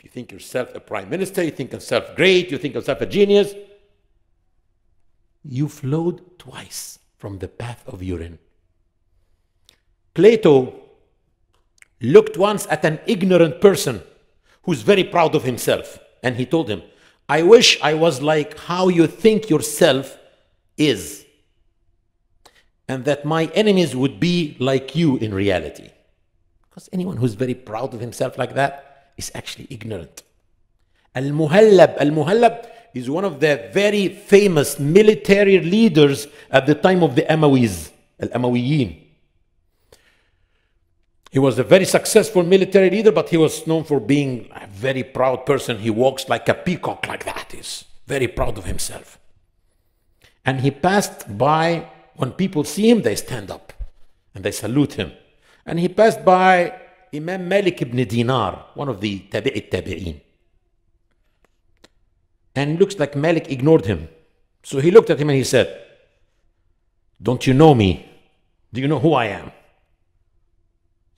You think yourself a prime minister, you think yourself great, you think yourself a genius. You flowed twice from the path of urine. Plato looked once at an ignorant person who's very proud of himself. And he told him, I wish I was like how you think yourself is, and that my enemies would be like you in reality. Because anyone who's very proud of himself like that is actually ignorant. Al Muhallab, Al Muhallab is one of the very famous military leaders at the time of the Amawis, Al Amawiyin. He was a very successful military leader, but he was known for being a very proud person. He walks like a peacock, like that. He's very proud of himself. And he passed by, when people see him, they stand up and they salute him. And he passed by Imam Malik ibn Dinar, one of the Tabi'it Tabi'in. And looks like Malik ignored him. So he looked at him and he said, Don't you know me? Do you know who I am?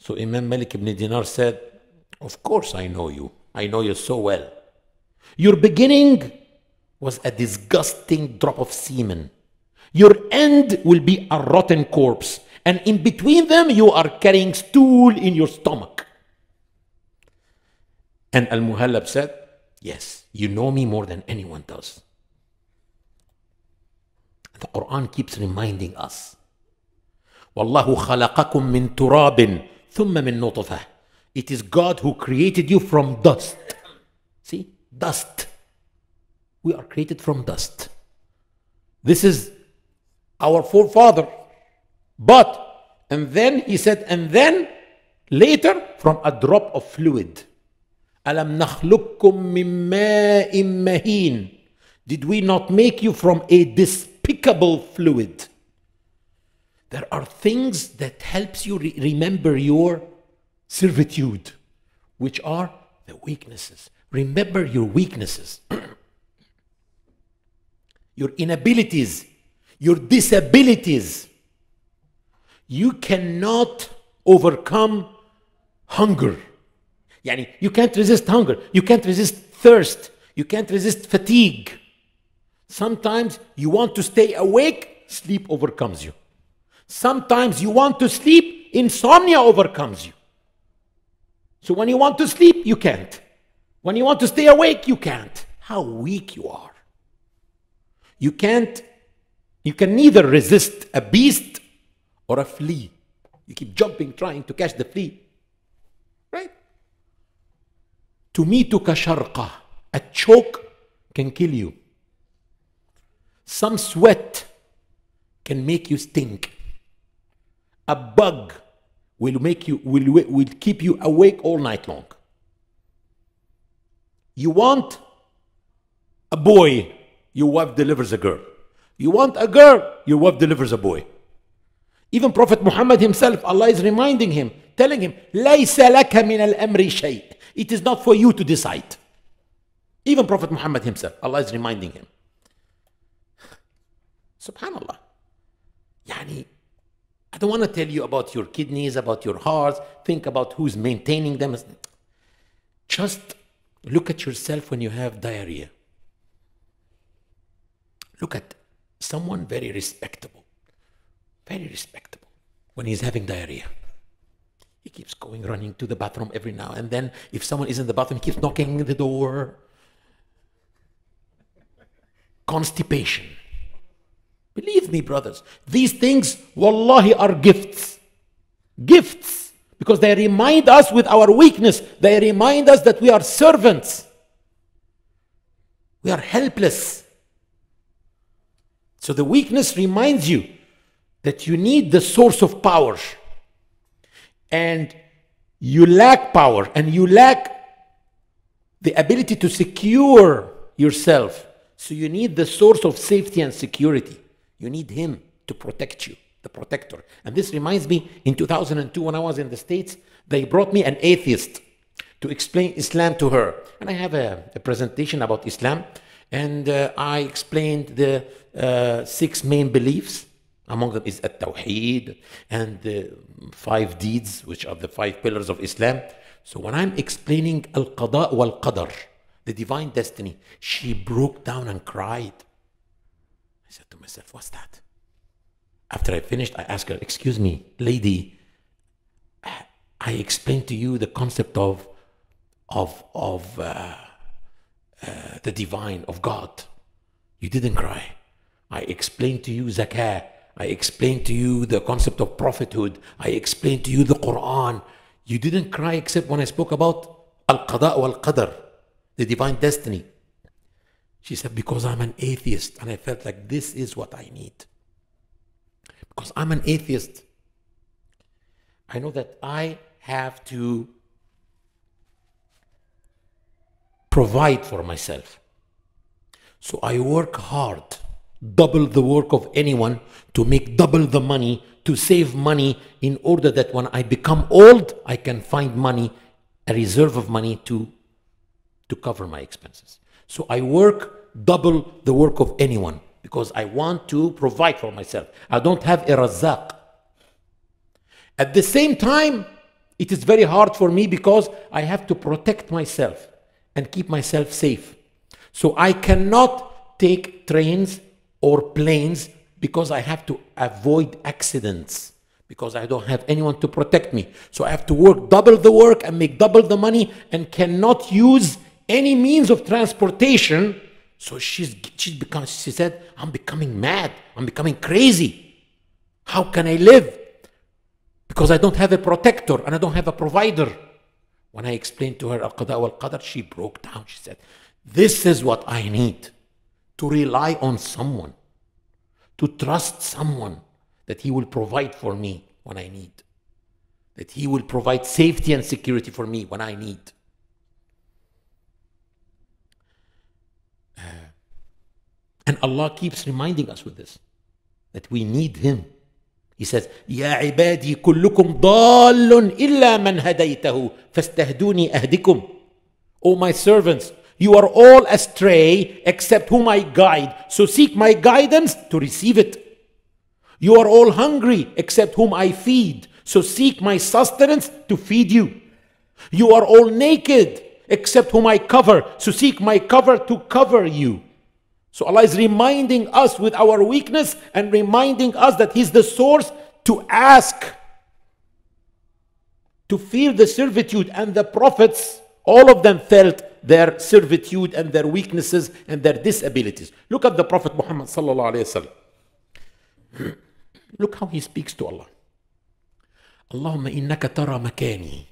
So Imam Malik ibn Dinar said, Of course I know you. I know you so well. Your beginning was a disgusting drop of semen. Your end will be a rotten corpse. And in between them, you are carrying stool in your stomach. And Al Muhallab said, Yes, you know me more than anyone does. The Quran keeps reminding us. وَاللَّهُ خَلَقَكُم مِّن تُرَابٍ ثم من نطفة. It is God who created you from dust. See? Dust. We are created from dust. This is our forefather. But, and then he said, and then later from a drop of fluid. ألم نخلقكم من ماء مهين Did we not make you from a despicable fluid? there are things that helps you re remember your servitude, which are the weaknesses. Remember your weaknesses, your inabilities, your disabilities. You cannot overcome hunger. Yani you can't resist hunger. You can't resist thirst. You can't resist fatigue. Sometimes you want to stay awake, sleep overcomes you. Sometimes you want to sleep, insomnia overcomes you. So when you want to sleep, you can't. When you want to stay awake, you can't. How weak you are. You can't, you can neither resist a beast or a flea. You keep jumping, trying to catch the flea. Right? To to شرقة. A choke can kill you. Some sweat can make you stink a bug will make you will, will keep you awake all night long you want a boy your wife delivers a girl you want a girl your wife delivers a boy even prophet muhammad himself allah is reminding him telling him مِنَ الْأَمْرِ شَيْءٍ it is not for you to decide even prophet muhammad himself allah is reminding him subhanallah يعني I don't want to tell you about your kidneys, about your heart, think about who's maintaining them. Just look at yourself when you have diarrhea. Look at someone very respectable, very respectable when he's having diarrhea. He keeps going, running to the bathroom every now and then. If someone is in the bathroom, he keeps knocking the door. Constipation. Believe me, brothers, these things, wallahi, are gifts. Gifts. Because they remind us with our weakness, they remind us that we are servants. We are helpless. So the weakness reminds you that you need the source of power. And you lack power and you lack the ability to secure yourself. So you need the source of safety and security. You need him to protect you, the protector. And this reminds me in 2002 when I was in the States, they brought me an atheist to explain Islam to her. And I have a, a presentation about Islam, and uh, I explained the uh, six main beliefs. Among them is at Tawheed and the five deeds, which are the five pillars of Islam. So when I'm explaining Al Qada wal Qadar, the divine destiny, she broke down and cried myself, what's that? After I finished, I asked her, excuse me, lady, I explained to you the concept of, of, of uh, uh, the divine, of God. You didn't cry. I explained to you zakah. I explained to you the concept of prophethood. I explained to you the Quran. You didn't cry except when I spoke about al-qada wal-qadr, the divine destiny. She said, Because I'm an atheist. And I felt like this is what I need. Because I'm an atheist. I know that I have to provide for myself. So I work hard, double the work of anyone to make double the money, to save money in order that when I become old, I can find money, a reserve of money to, to cover my expenses. So I work double the work of anyone because I want to provide for myself. I don't have a razaq. At the same time, it is very hard for me because I have to protect myself and keep myself safe. So I cannot take trains or planes because I have to avoid accidents because I don't have anyone to protect me. So I have to work double the work and make double the money and cannot use any means of transportation. So she's, she, become. she said, I'm becoming mad. I'm becoming crazy. How can I live? Because I don't have a protector and I don't have a provider. When I explained to her Al-Qada wal-Qadr, she broke down. She said, this is what I need. To rely on someone. To trust someone that he will provide for me when I need. That he will provide safety and security for me when I need. And Allah keeps reminding us with this that we need Him. He says, "Ya ibadi كلكم ضال إلا من هديته فاستهدوني O my servants, you are all astray except whom I guide. So seek my guidance to receive it. You are all hungry except whom I feed. So seek my sustenance to feed you. You are all naked except whom I cover. So seek my cover to cover you. So Allah is reminding us with our weakness and reminding us that He's the source to ask, to feel the servitude. And the prophets, all of them felt their servitude and their weaknesses and their disabilities. Look at the Prophet Muhammad sallallahu alayhi wasallam. Look how he speaks to Allah. اللهم إنك ترى مكاني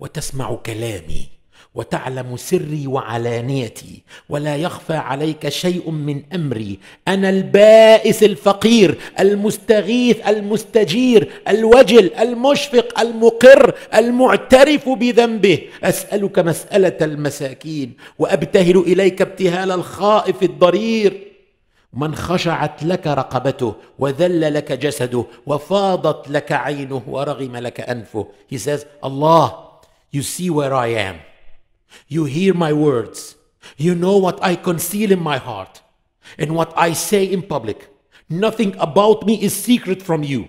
وتسمع كلامي وتعلم سري وعلانيتي ولا يخفى عليك شيء من امري انا البائس الفقير المستغيث المستجير الوجل المشفق المقر المعترف بذنبه اسالك مساله المساكين وابتهل اليك ابتهال الخائف الضرير من خشعت لك رقبته وذل لك جسده وفاضت لك عينه ورغم لك انفه he says Allah you see where I am You hear my words. You know what I conceal in my heart and what I say in public. Nothing about me is secret from you.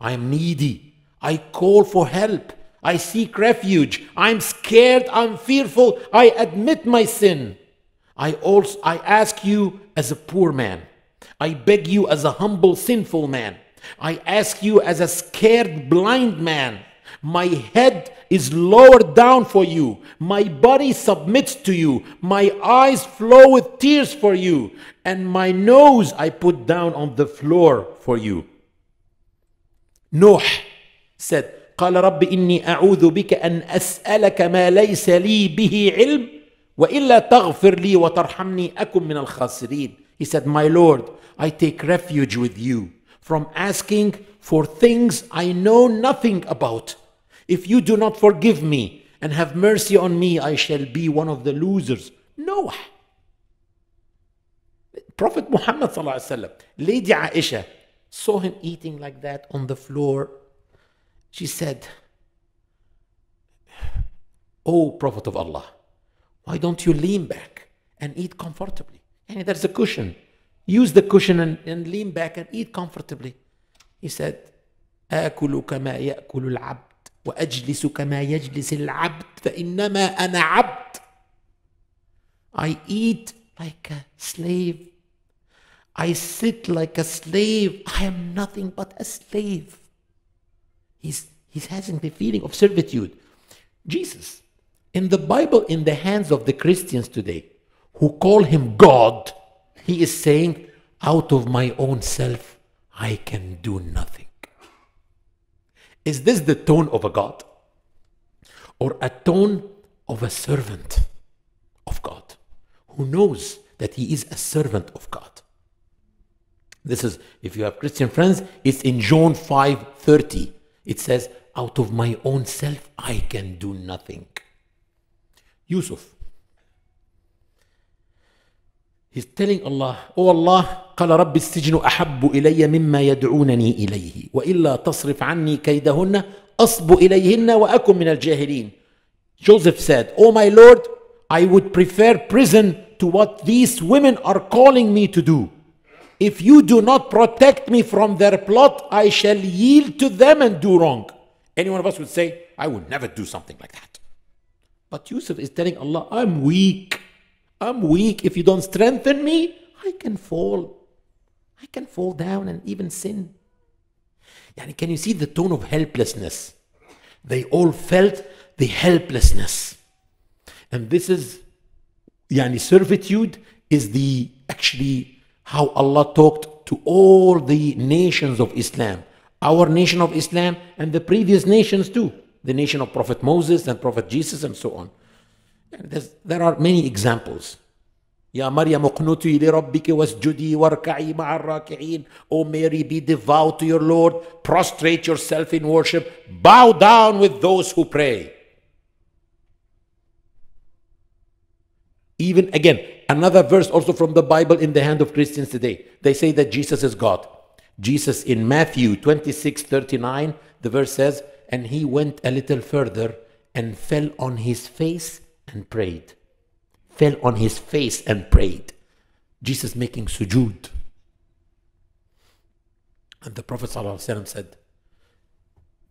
I am needy. I call for help. I seek refuge. I'm scared. I'm fearful. I admit my sin. I also I ask you as a poor man. I beg you as a humble sinful man. I ask you as a scared blind man. My head is lowered down for you. My body submits to you. My eyes flow with tears for you. And my nose I put down on the floor for you. Noah said, قال رب إني أعوذ بك أن أسألك ما ليس لي به علم وإلا تغفر لي وترحمني أكن من الخاسرين. He said, My Lord, I take refuge with you from asking for things I know nothing about. If you do not forgive me and have mercy on me, I shall be one of the losers. Noah. Prophet Muhammad وسلم, Lady Aisha saw him eating like that on the floor. She said, O oh, Prophet of Allah, why don't you lean back and eat comfortably? And there's a cushion. Use the cushion and, and lean back and eat comfortably. He said, آكل كما يأكل العبد واجلس كما يجلس العبد فانما انا عبد I eat like a slave I sit like a slave I am nothing but a slave he's he hasn't the feeling of servitude Jesus in the Bible in the hands of the Christians today who call him God he is saying out of my own self I can do nothing is this the tone of a God? Or a tone of a servant of God who knows that he is a servant of God? This is, if you have Christian friends, it's in John 5 30. It says, Out of my own self I can do nothing. Yusuf He's telling Allah, Oh Allah, قال رب السجن أحب إلي مما يدعونني إليه وإلا تصرف عني كيدهن أصب إليهن وأكن من الجاهلين Joseph said, Oh my Lord, I would prefer prison to what these women are calling me to do. If you do not protect me from their plot, I shall yield to them and do wrong. Any one of us would say, I would never do something like that. But Yusuf is telling Allah, I'm weak. I'm weak. If you don't strengthen me, I can fall. I can fall down and even sin. Yani, can you see the tone of helplessness? They all felt the helplessness. And this is, yani, servitude is the actually how Allah talked to all the nations of Islam, our nation of Islam, and the previous nations too, the nation of Prophet Moses and Prophet Jesus and so on there are many examples. يا مريم اقنتي Rabbiki wasjudi واركعي مع الراكعين. O Mary, be devout to your Lord. Prostrate yourself in worship. Bow down with those who pray. Even again, another verse also from the Bible in the hand of Christians today. They say that Jesus is God. Jesus in Matthew 26 39, the verse says, And he went a little further and fell on his face and prayed, fell on his face and prayed. Jesus making sujood. And the Prophet ﷺ said,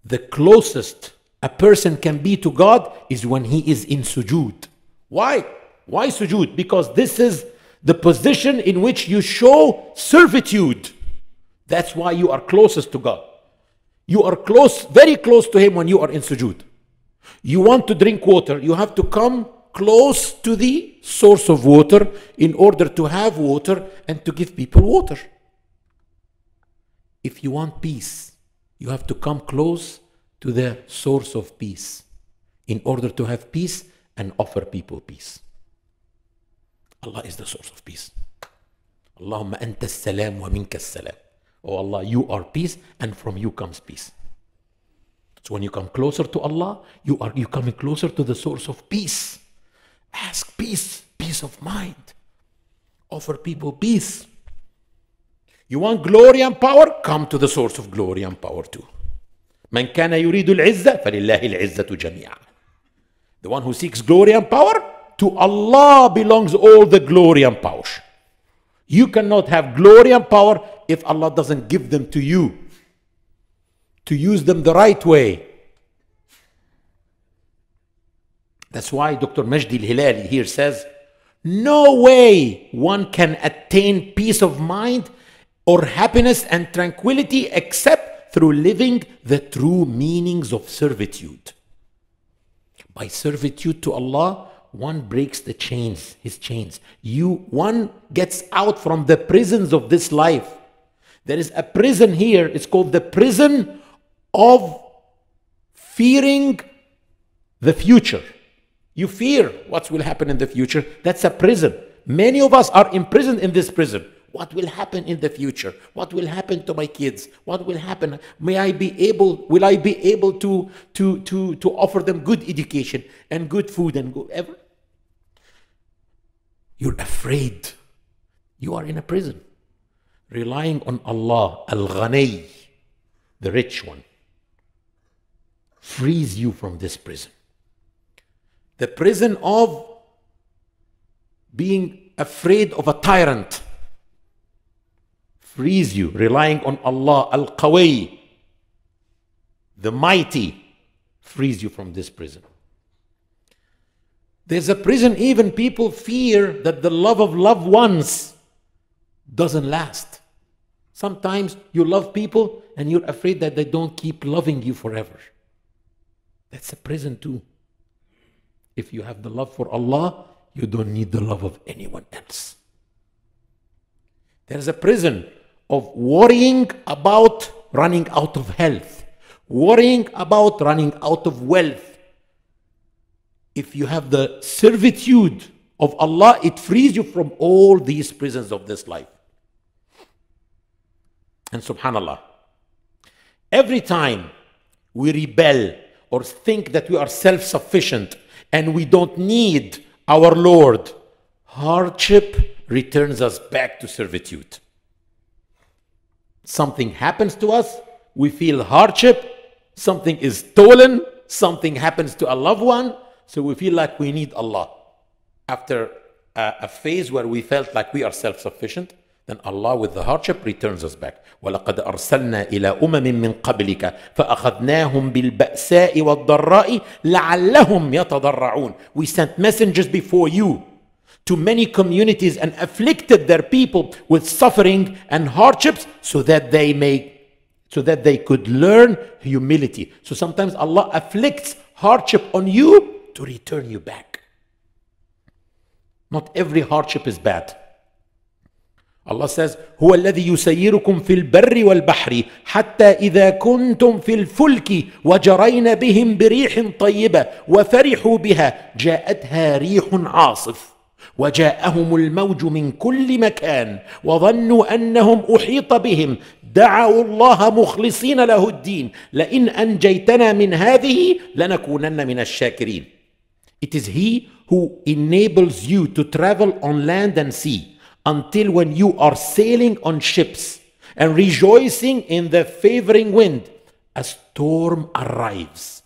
The closest a person can be to God is when he is in sujood. Why? Why sujood? Because this is the position in which you show servitude. That's why you are closest to God. You are close, very close to Him when you are in sujood. You want to drink water, you have to come close to the source of water in order to have water and to give people water. If you want peace, you have to come close to the source of peace in order to have peace and offer people peace. Allah is the source of peace. Allahumma anta salam wa minka salam. Oh Allah, you are peace and from you comes peace. So when you come closer to Allah, you are you coming closer to the source of peace. Ask peace, peace of mind. Offer people peace. You want glory and power? Come to the source of glory and power too. من كان يريد العزة فلله العزة جميعا. The one who seeks glory and power, to Allah belongs all the glory and power. You cannot have glory and power if Allah doesn't give them to you to use them the right way. That's why Dr. Majdi Hilali here says, no way one can attain peace of mind or happiness and tranquility except through living the true meanings of servitude. By servitude to Allah, one breaks the chains, his chains. You one gets out from the prisons of this life. There is a prison here, it's called the prison of fearing the future. You fear what will happen in the future. That's a prison. Many of us are imprisoned in this prison. What will happen in the future? What will happen to my kids? What will happen? May I be able, will I be able to, to, to, to offer them good education and good food and good ever? You're afraid. You are in a prison. Relying on Allah, Al Ghani, the rich one frees you from this prison. The prison of being afraid of a tyrant frees you, relying on Allah, Al Qawi, the mighty, frees you from this prison. There's a prison even people fear that the love of loved ones doesn't last. Sometimes you love people and you're afraid that they don't keep loving you forever. That's a prison too. If you have the love for Allah, you don't need the love of anyone else. There's a prison of worrying about running out of health, worrying about running out of wealth. If you have the servitude of Allah, it frees you from all these prisons of this life. And subhanAllah, every time we rebel or think that we are self sufficient and we don't need our Lord, hardship returns us back to servitude. Something happens to us, we feel hardship, something is stolen, something happens to a loved one, so we feel like we need Allah. After a, a phase where we felt like we are self sufficient, then Allah with the hardship returns us back. وَلَقَدْ أَرْسَلْنَا إِلَىٰ أُمَمٍ مِّن قَبْلِكَ فَأَخَذْنَاهُمْ بِالْبَأْسَاءِ وَالضَّرَّاءِ لَعَلَّهُمْ يَتَضَرَّعُونَ We sent messengers before you to many communities and afflicted their people with suffering and hardships so that they may so that they could learn humility. So sometimes Allah afflicts hardship on you to return you back. Not every hardship is bad. الله says هو الذي يسيركم في البر والبحر حتى اذا كنتم في الفلك وجرين بهم بريح طيبه وفرحوا بها جاءتها ريح عاصف وجاءهم الموج من كل مكان وظنوا انهم احيط بهم دعوا الله مخلصين له الدين لئن انجيتنا من هذه لنكونن من الشاكرين It is he who enables you to travel on land and sea until when you are sailing on ships and rejoicing in the favoring wind, a storm arrives.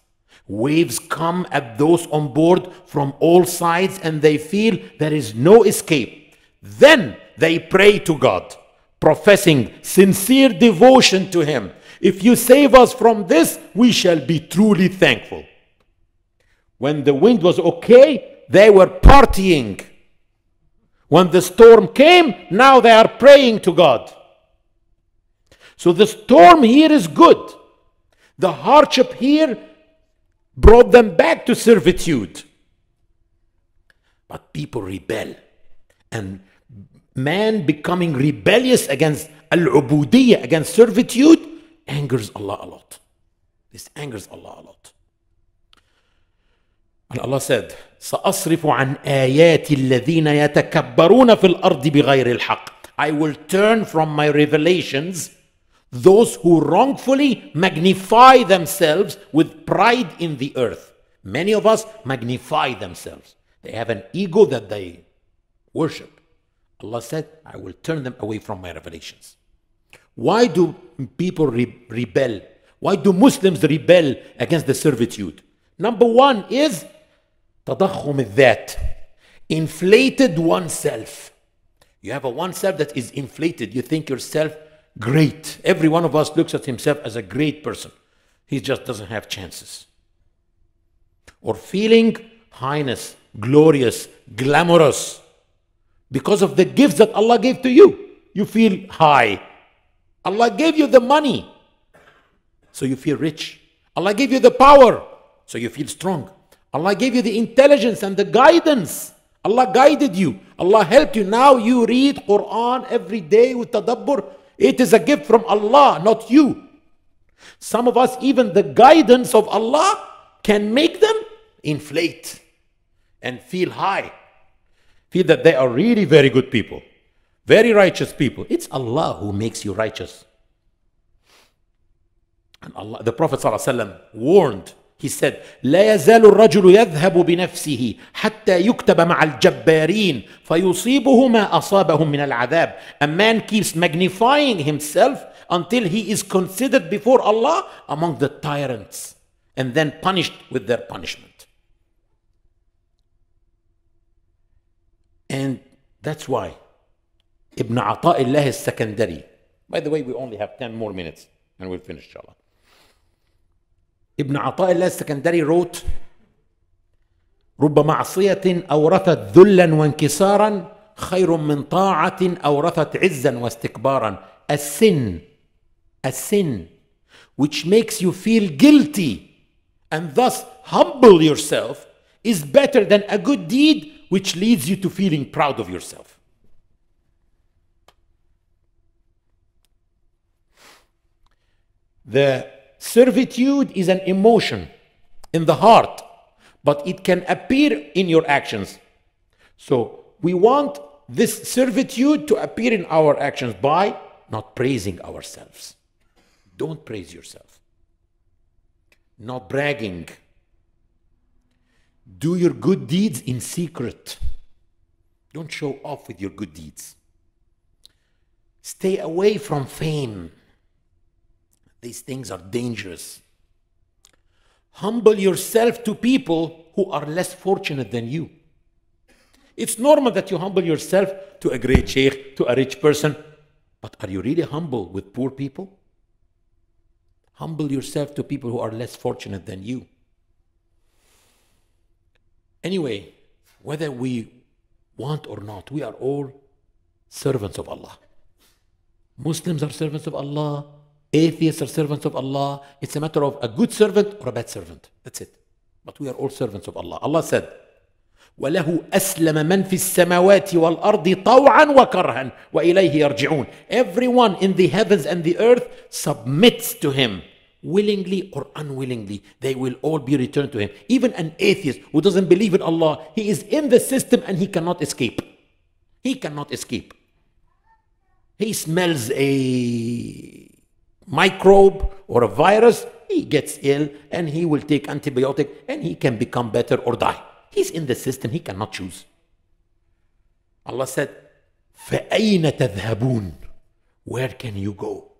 Waves come at those on board from all sides and they feel there is no escape. Then they pray to God, professing sincere devotion to Him. If you save us from this, we shall be truly thankful. When the wind was okay, they were partying when the storm came, now they are praying to God. So the storm here is good. The hardship here brought them back to servitude. But people rebel. And man becoming rebellious against al-ubudiyya, against servitude, angers Allah a lot. This angers Allah a lot. قال الله ساد سأصرف عن آياتي الذين يتكبرون في الأرض بغير الحق I will turn from my revelations those who wrongfully magnify themselves with pride in the earth. Many of us magnify themselves. They have an ego that they worship. Allah said, I will turn them away from my revelations. Why do people re- rebel? Why do Muslims rebel against the servitude? Number one is تضخم الذات inflated oneself you have a oneself that is inflated you think yourself great every one of us looks at himself as a great person he just doesn't have chances or feeling highness glorious glamorous because of the gifts that Allah gave to you you feel high Allah gave you the money so you feel rich Allah gave you the power so you feel strong Allah gave you the intelligence and the guidance. Allah guided you. Allah helped you. Now you read Quran every day with tadabbur. It is a gift from Allah, not you. Some of us, even the guidance of Allah can make them inflate and feel high. Feel that they are really very good people, very righteous people. It's Allah who makes you righteous. And Allah, the Prophet ﷺ warned He said, لا يزال الرجل يذهب بنفسه حتى يكتب مع الجبارين فيصيبه ما أصابهم من العذاب. A man keeps magnifying himself until he is considered before Allah among the tyrants and then punished with their punishment. And that's why Ibn Ata'illah al-Sakandari. By the way, we only have 10 more minutes and we'll finish inshallah. ابن عطاء الله السكندري روت رب معصية أورثت ذلا وانكسارا خير من طاعة أورثت عزا واستكبارا السن السن which makes you feel guilty and thus humble yourself is better than a good deed which leads you to feeling proud of yourself. The Servitude is an emotion in the heart, but it can appear in your actions. So we want this servitude to appear in our actions by not praising ourselves. Don't praise yourself. Not bragging. Do your good deeds in secret. Don't show off with your good deeds. Stay away from fame. These things are dangerous. Humble yourself to people who are less fortunate than you. It's normal that you humble yourself to a great sheikh, to a rich person, but are you really humble with poor people? Humble yourself to people who are less fortunate than you. Anyway, whether we want or not, we are all servants of Allah. Muslims are servants of Allah, Atheists are servants of Allah. It's a matter of a good servant or a bad servant. That's it. But we are all servants of Allah. Allah said, وله أسلم من في السماوات والأرض طوعا وكرها وإليه يرجعون Everyone in the heavens and the earth submits to him willingly or unwillingly they will all be returned to him even an atheist who doesn't believe in Allah he is in the system and he cannot escape he cannot escape he smells a microbe or a virus, he gets ill and he will take antibiotic and he can become better or die. He's in the system, he cannot choose. Allah said, فَأَيْنَ تَذْهَبُونَ Where can you go?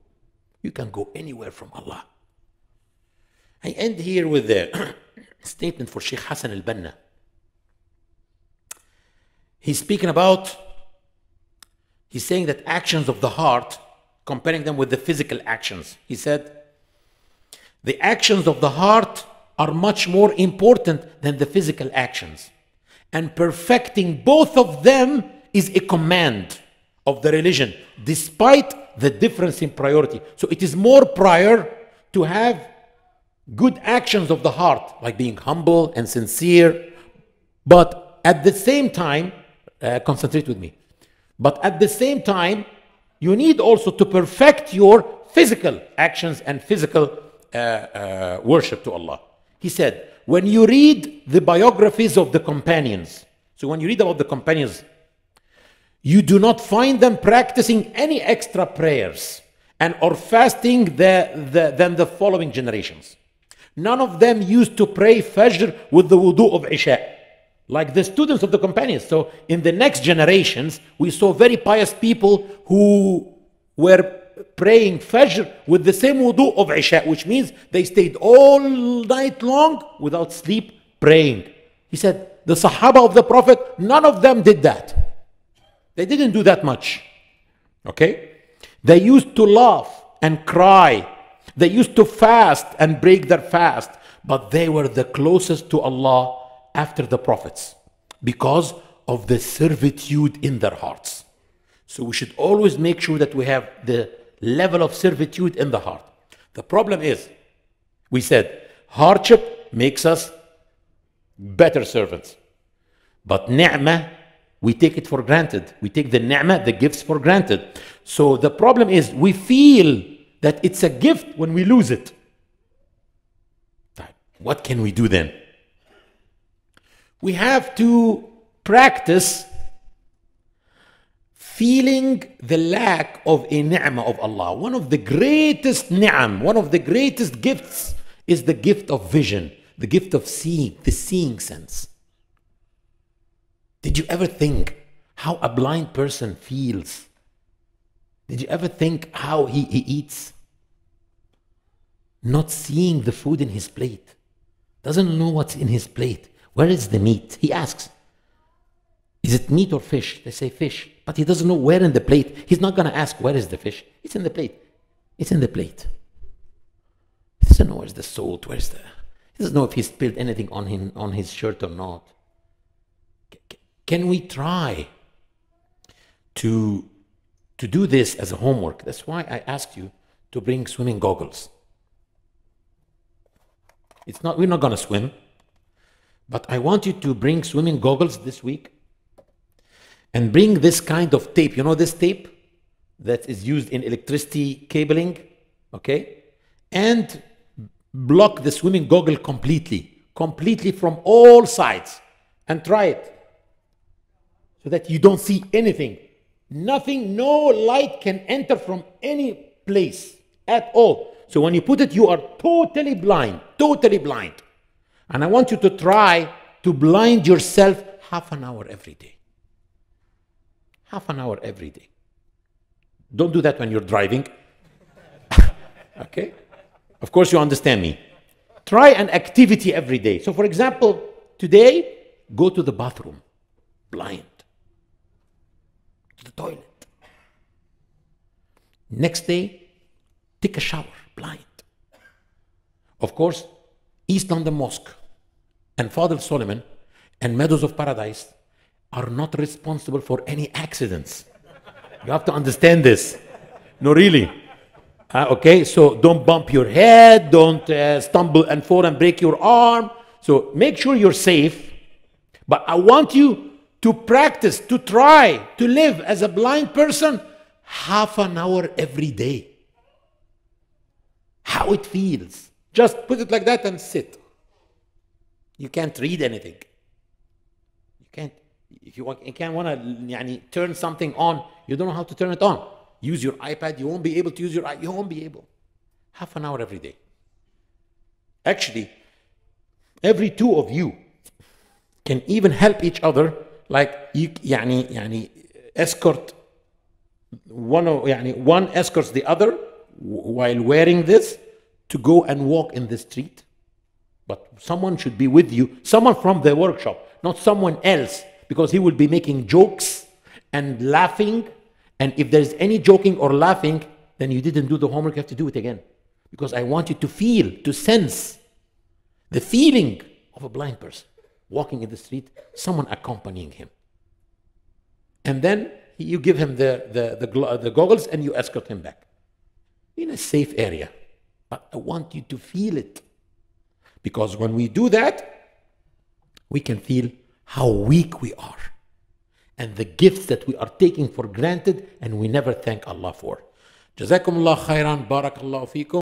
You can go anywhere from Allah. I end here with a statement for Sheikh Hassan al-Banna. He's speaking about, he's saying that actions of the heart comparing them with the physical actions. He said, The actions of the heart are much more important than the physical actions. And perfecting both of them is a command of the religion, despite the difference in priority. So it is more prior to have good actions of the heart, like being humble and sincere, but at the same time, uh, concentrate with me, but at the same time, you need also to perfect your physical actions and physical uh, uh, worship to Allah. He said, when you read the biographies of the companions, so when you read about the companions, you do not find them practicing any extra prayers and or fasting the, the, than the following generations. None of them used to pray Fajr with the wudu of Isha like the students of the companions. So in the next generations, we saw very pious people who were praying Fajr with the same wudu of Isha, which means they stayed all night long without sleep praying. He said, the Sahaba of the Prophet, none of them did that. They didn't do that much. Okay? They used to laugh and cry. They used to fast and break their fast. But they were the closest to Allah after the prophets because of the servitude in their hearts. So we should always make sure that we have the level of servitude in the heart. The problem is, we said, hardship makes us better servants. But ni'mah, we take it for granted. We take the ni'mah, the gifts for granted. So the problem is, we feel that it's a gift when we lose it. What can we do then? we have to practice feeling the lack of a ni'mah of Allah. One of the greatest ni'am, one of the greatest gifts is the gift of vision, the gift of seeing, the seeing sense. Did you ever think how a blind person feels? Did you ever think how he, he eats? Not seeing the food in his plate, doesn't know what's in his plate. Where is the meat? He asks. Is it meat or fish? They say fish. But he doesn't know where in the plate. He's not going to ask, where is the fish? It's in the plate. It's in the plate. He doesn't know where's the salt, where's the... He doesn't know if he spilled anything on, him, on his shirt or not. Can we try to, to do this as a homework? That's why I asked you to bring swimming goggles. It's not, we're not going to swim. But I want you to bring swimming goggles this week and bring this kind of tape. You know this tape that is used in electricity cabling, okay? And block the swimming goggle completely, completely from all sides and try it so that you don't see anything. Nothing, no light can enter from any place at all. So when you put it, you are totally blind, totally blind. And I want you to try to blind yourself half an hour every day. Half an hour every day. Don't do that when you're driving. okay? Of course, you understand me. Try an activity every day. So, for example, today, go to the bathroom blind, to the toilet. Next day, take a shower blind. Of course, East on the Mosque and Father Solomon and Meadows of Paradise are not responsible for any accidents. you have to understand this. No, really. Uh, okay, so don't bump your head, don't uh, stumble and fall and break your arm. So make sure you're safe. But I want you to practice, to try to live as a blind person half an hour every day. How it feels. Just put it like that and sit. You can't read anything. You can't. If you, want, you can't want to يعني, turn something on, you don't know how to turn it on. Use your iPad. You won't be able to use your. You won't be able. Half an hour every day. Actually, every two of you can even help each other. Like you, yani يعني, escort one of yani one escorts the other while wearing this to go and walk in the street but someone should be with you, someone from the workshop, not someone else, because he will be making jokes and laughing. And if there's any joking or laughing, then you didn't do the homework, you have to do it again. Because I want you to feel, to sense the feeling of a blind person walking in the street, someone accompanying him. And then you give him the, the, the, the goggles and you escort him back in a safe area. But I want you to feel it. Because when we do that, we can feel how weak we are and the gifts that we are taking for granted and we never thank Allah for. جزاكم khairan, خيرا بارك